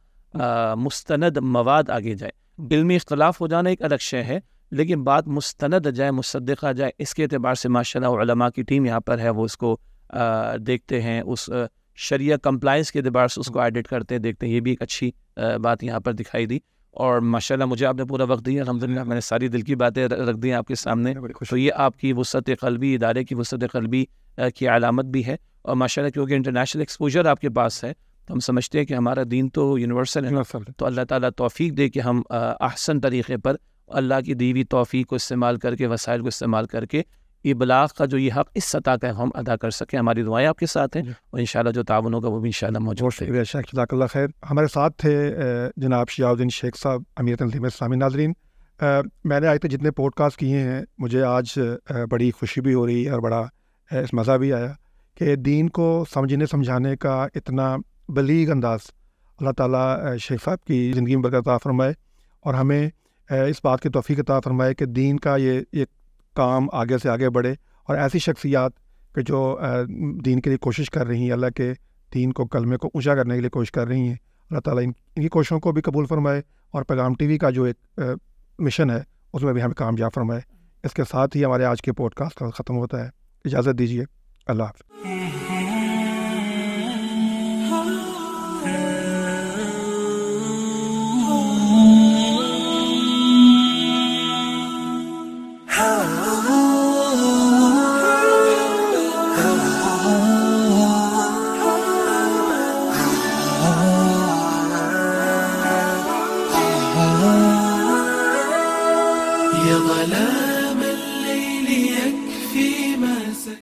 मुस्तंद मवाद आगे जाए इलमी इख्तलाफ हो जाना एक अलग शय है लेकिन बात मुस्तंद जाए मुसदा जाए इसके अतबार से माशा की टीम यहाँ पर है वो उसको देखते हैं उस शरिया कम्प्लाइंस के अतबार से उसको एडिट करते हैं देखते हैं ये भी एक अच्छी बात यहाँ पर दिखाई दी और माशाल्लाह मुझे आपने पूरा वक्त दिया अलहमदिल्ला मैंने सारी दिल की बातें रख दी आपके सामने तो ये आपकी वसत कलबी इदारे की वसत कलबी की अलामत भी है और माशाल्लाह क्योंकि इंटरनेशनल एक्सपोजर आपके पास है तो हम समझते हैं कि हमारा दीन तो यूनिवर्सल है तो अल्लाह ताला तौफीक दे कि हम आहसन तरीके पर अल्लाह की दीवी तोफ़ी को इस्तेमाल करके वसाइल को इस्तेमाल करके इबलाग का जो ये हक इस सतह का हम अदा कर सकें हमारी दुआएं आपके साथ हैं और इन शाला जो ताउन होगा वो भी इन मौजूद है खैर हमारे साथ थे जनाब शियाउद्दीन शेख साहब अमीर तनजीम इस्लामी नाजरीन मैंने आज तक जितने पॉडकास्ट किए हैं मुझे आज बड़ी खुशी भी हो रही है और बड़ा इस मज़ा भी आया कि दीन को समझने समझाने का इतना बलीग अंदाज अल्लाह ताली शेख साहब की ज़िंदगी में बरकत फरमाए और हमें इस बात की तोफ़ी अता फरमाए कि दीन का ये एक काम आगे से आगे बढ़े और ऐसी शख्सियात के जो दीन के लिए कोशिश कर रही हैं अल्लाह के दीन को कलमे को ऊँचा करने के लिए कोशिश कर रही हैं अल्लाह ताला इन इनकी कोशिशों को भी कबूल फरमाए और पैगाम टीवी का जो एक मिशन है उसमें भी हमें कामयाब फरमाए इसके साथ ही हमारे आज के पॉडकास्ट का ख़त्म होता है इजाज़त दीजिए अल्लाह हाफ़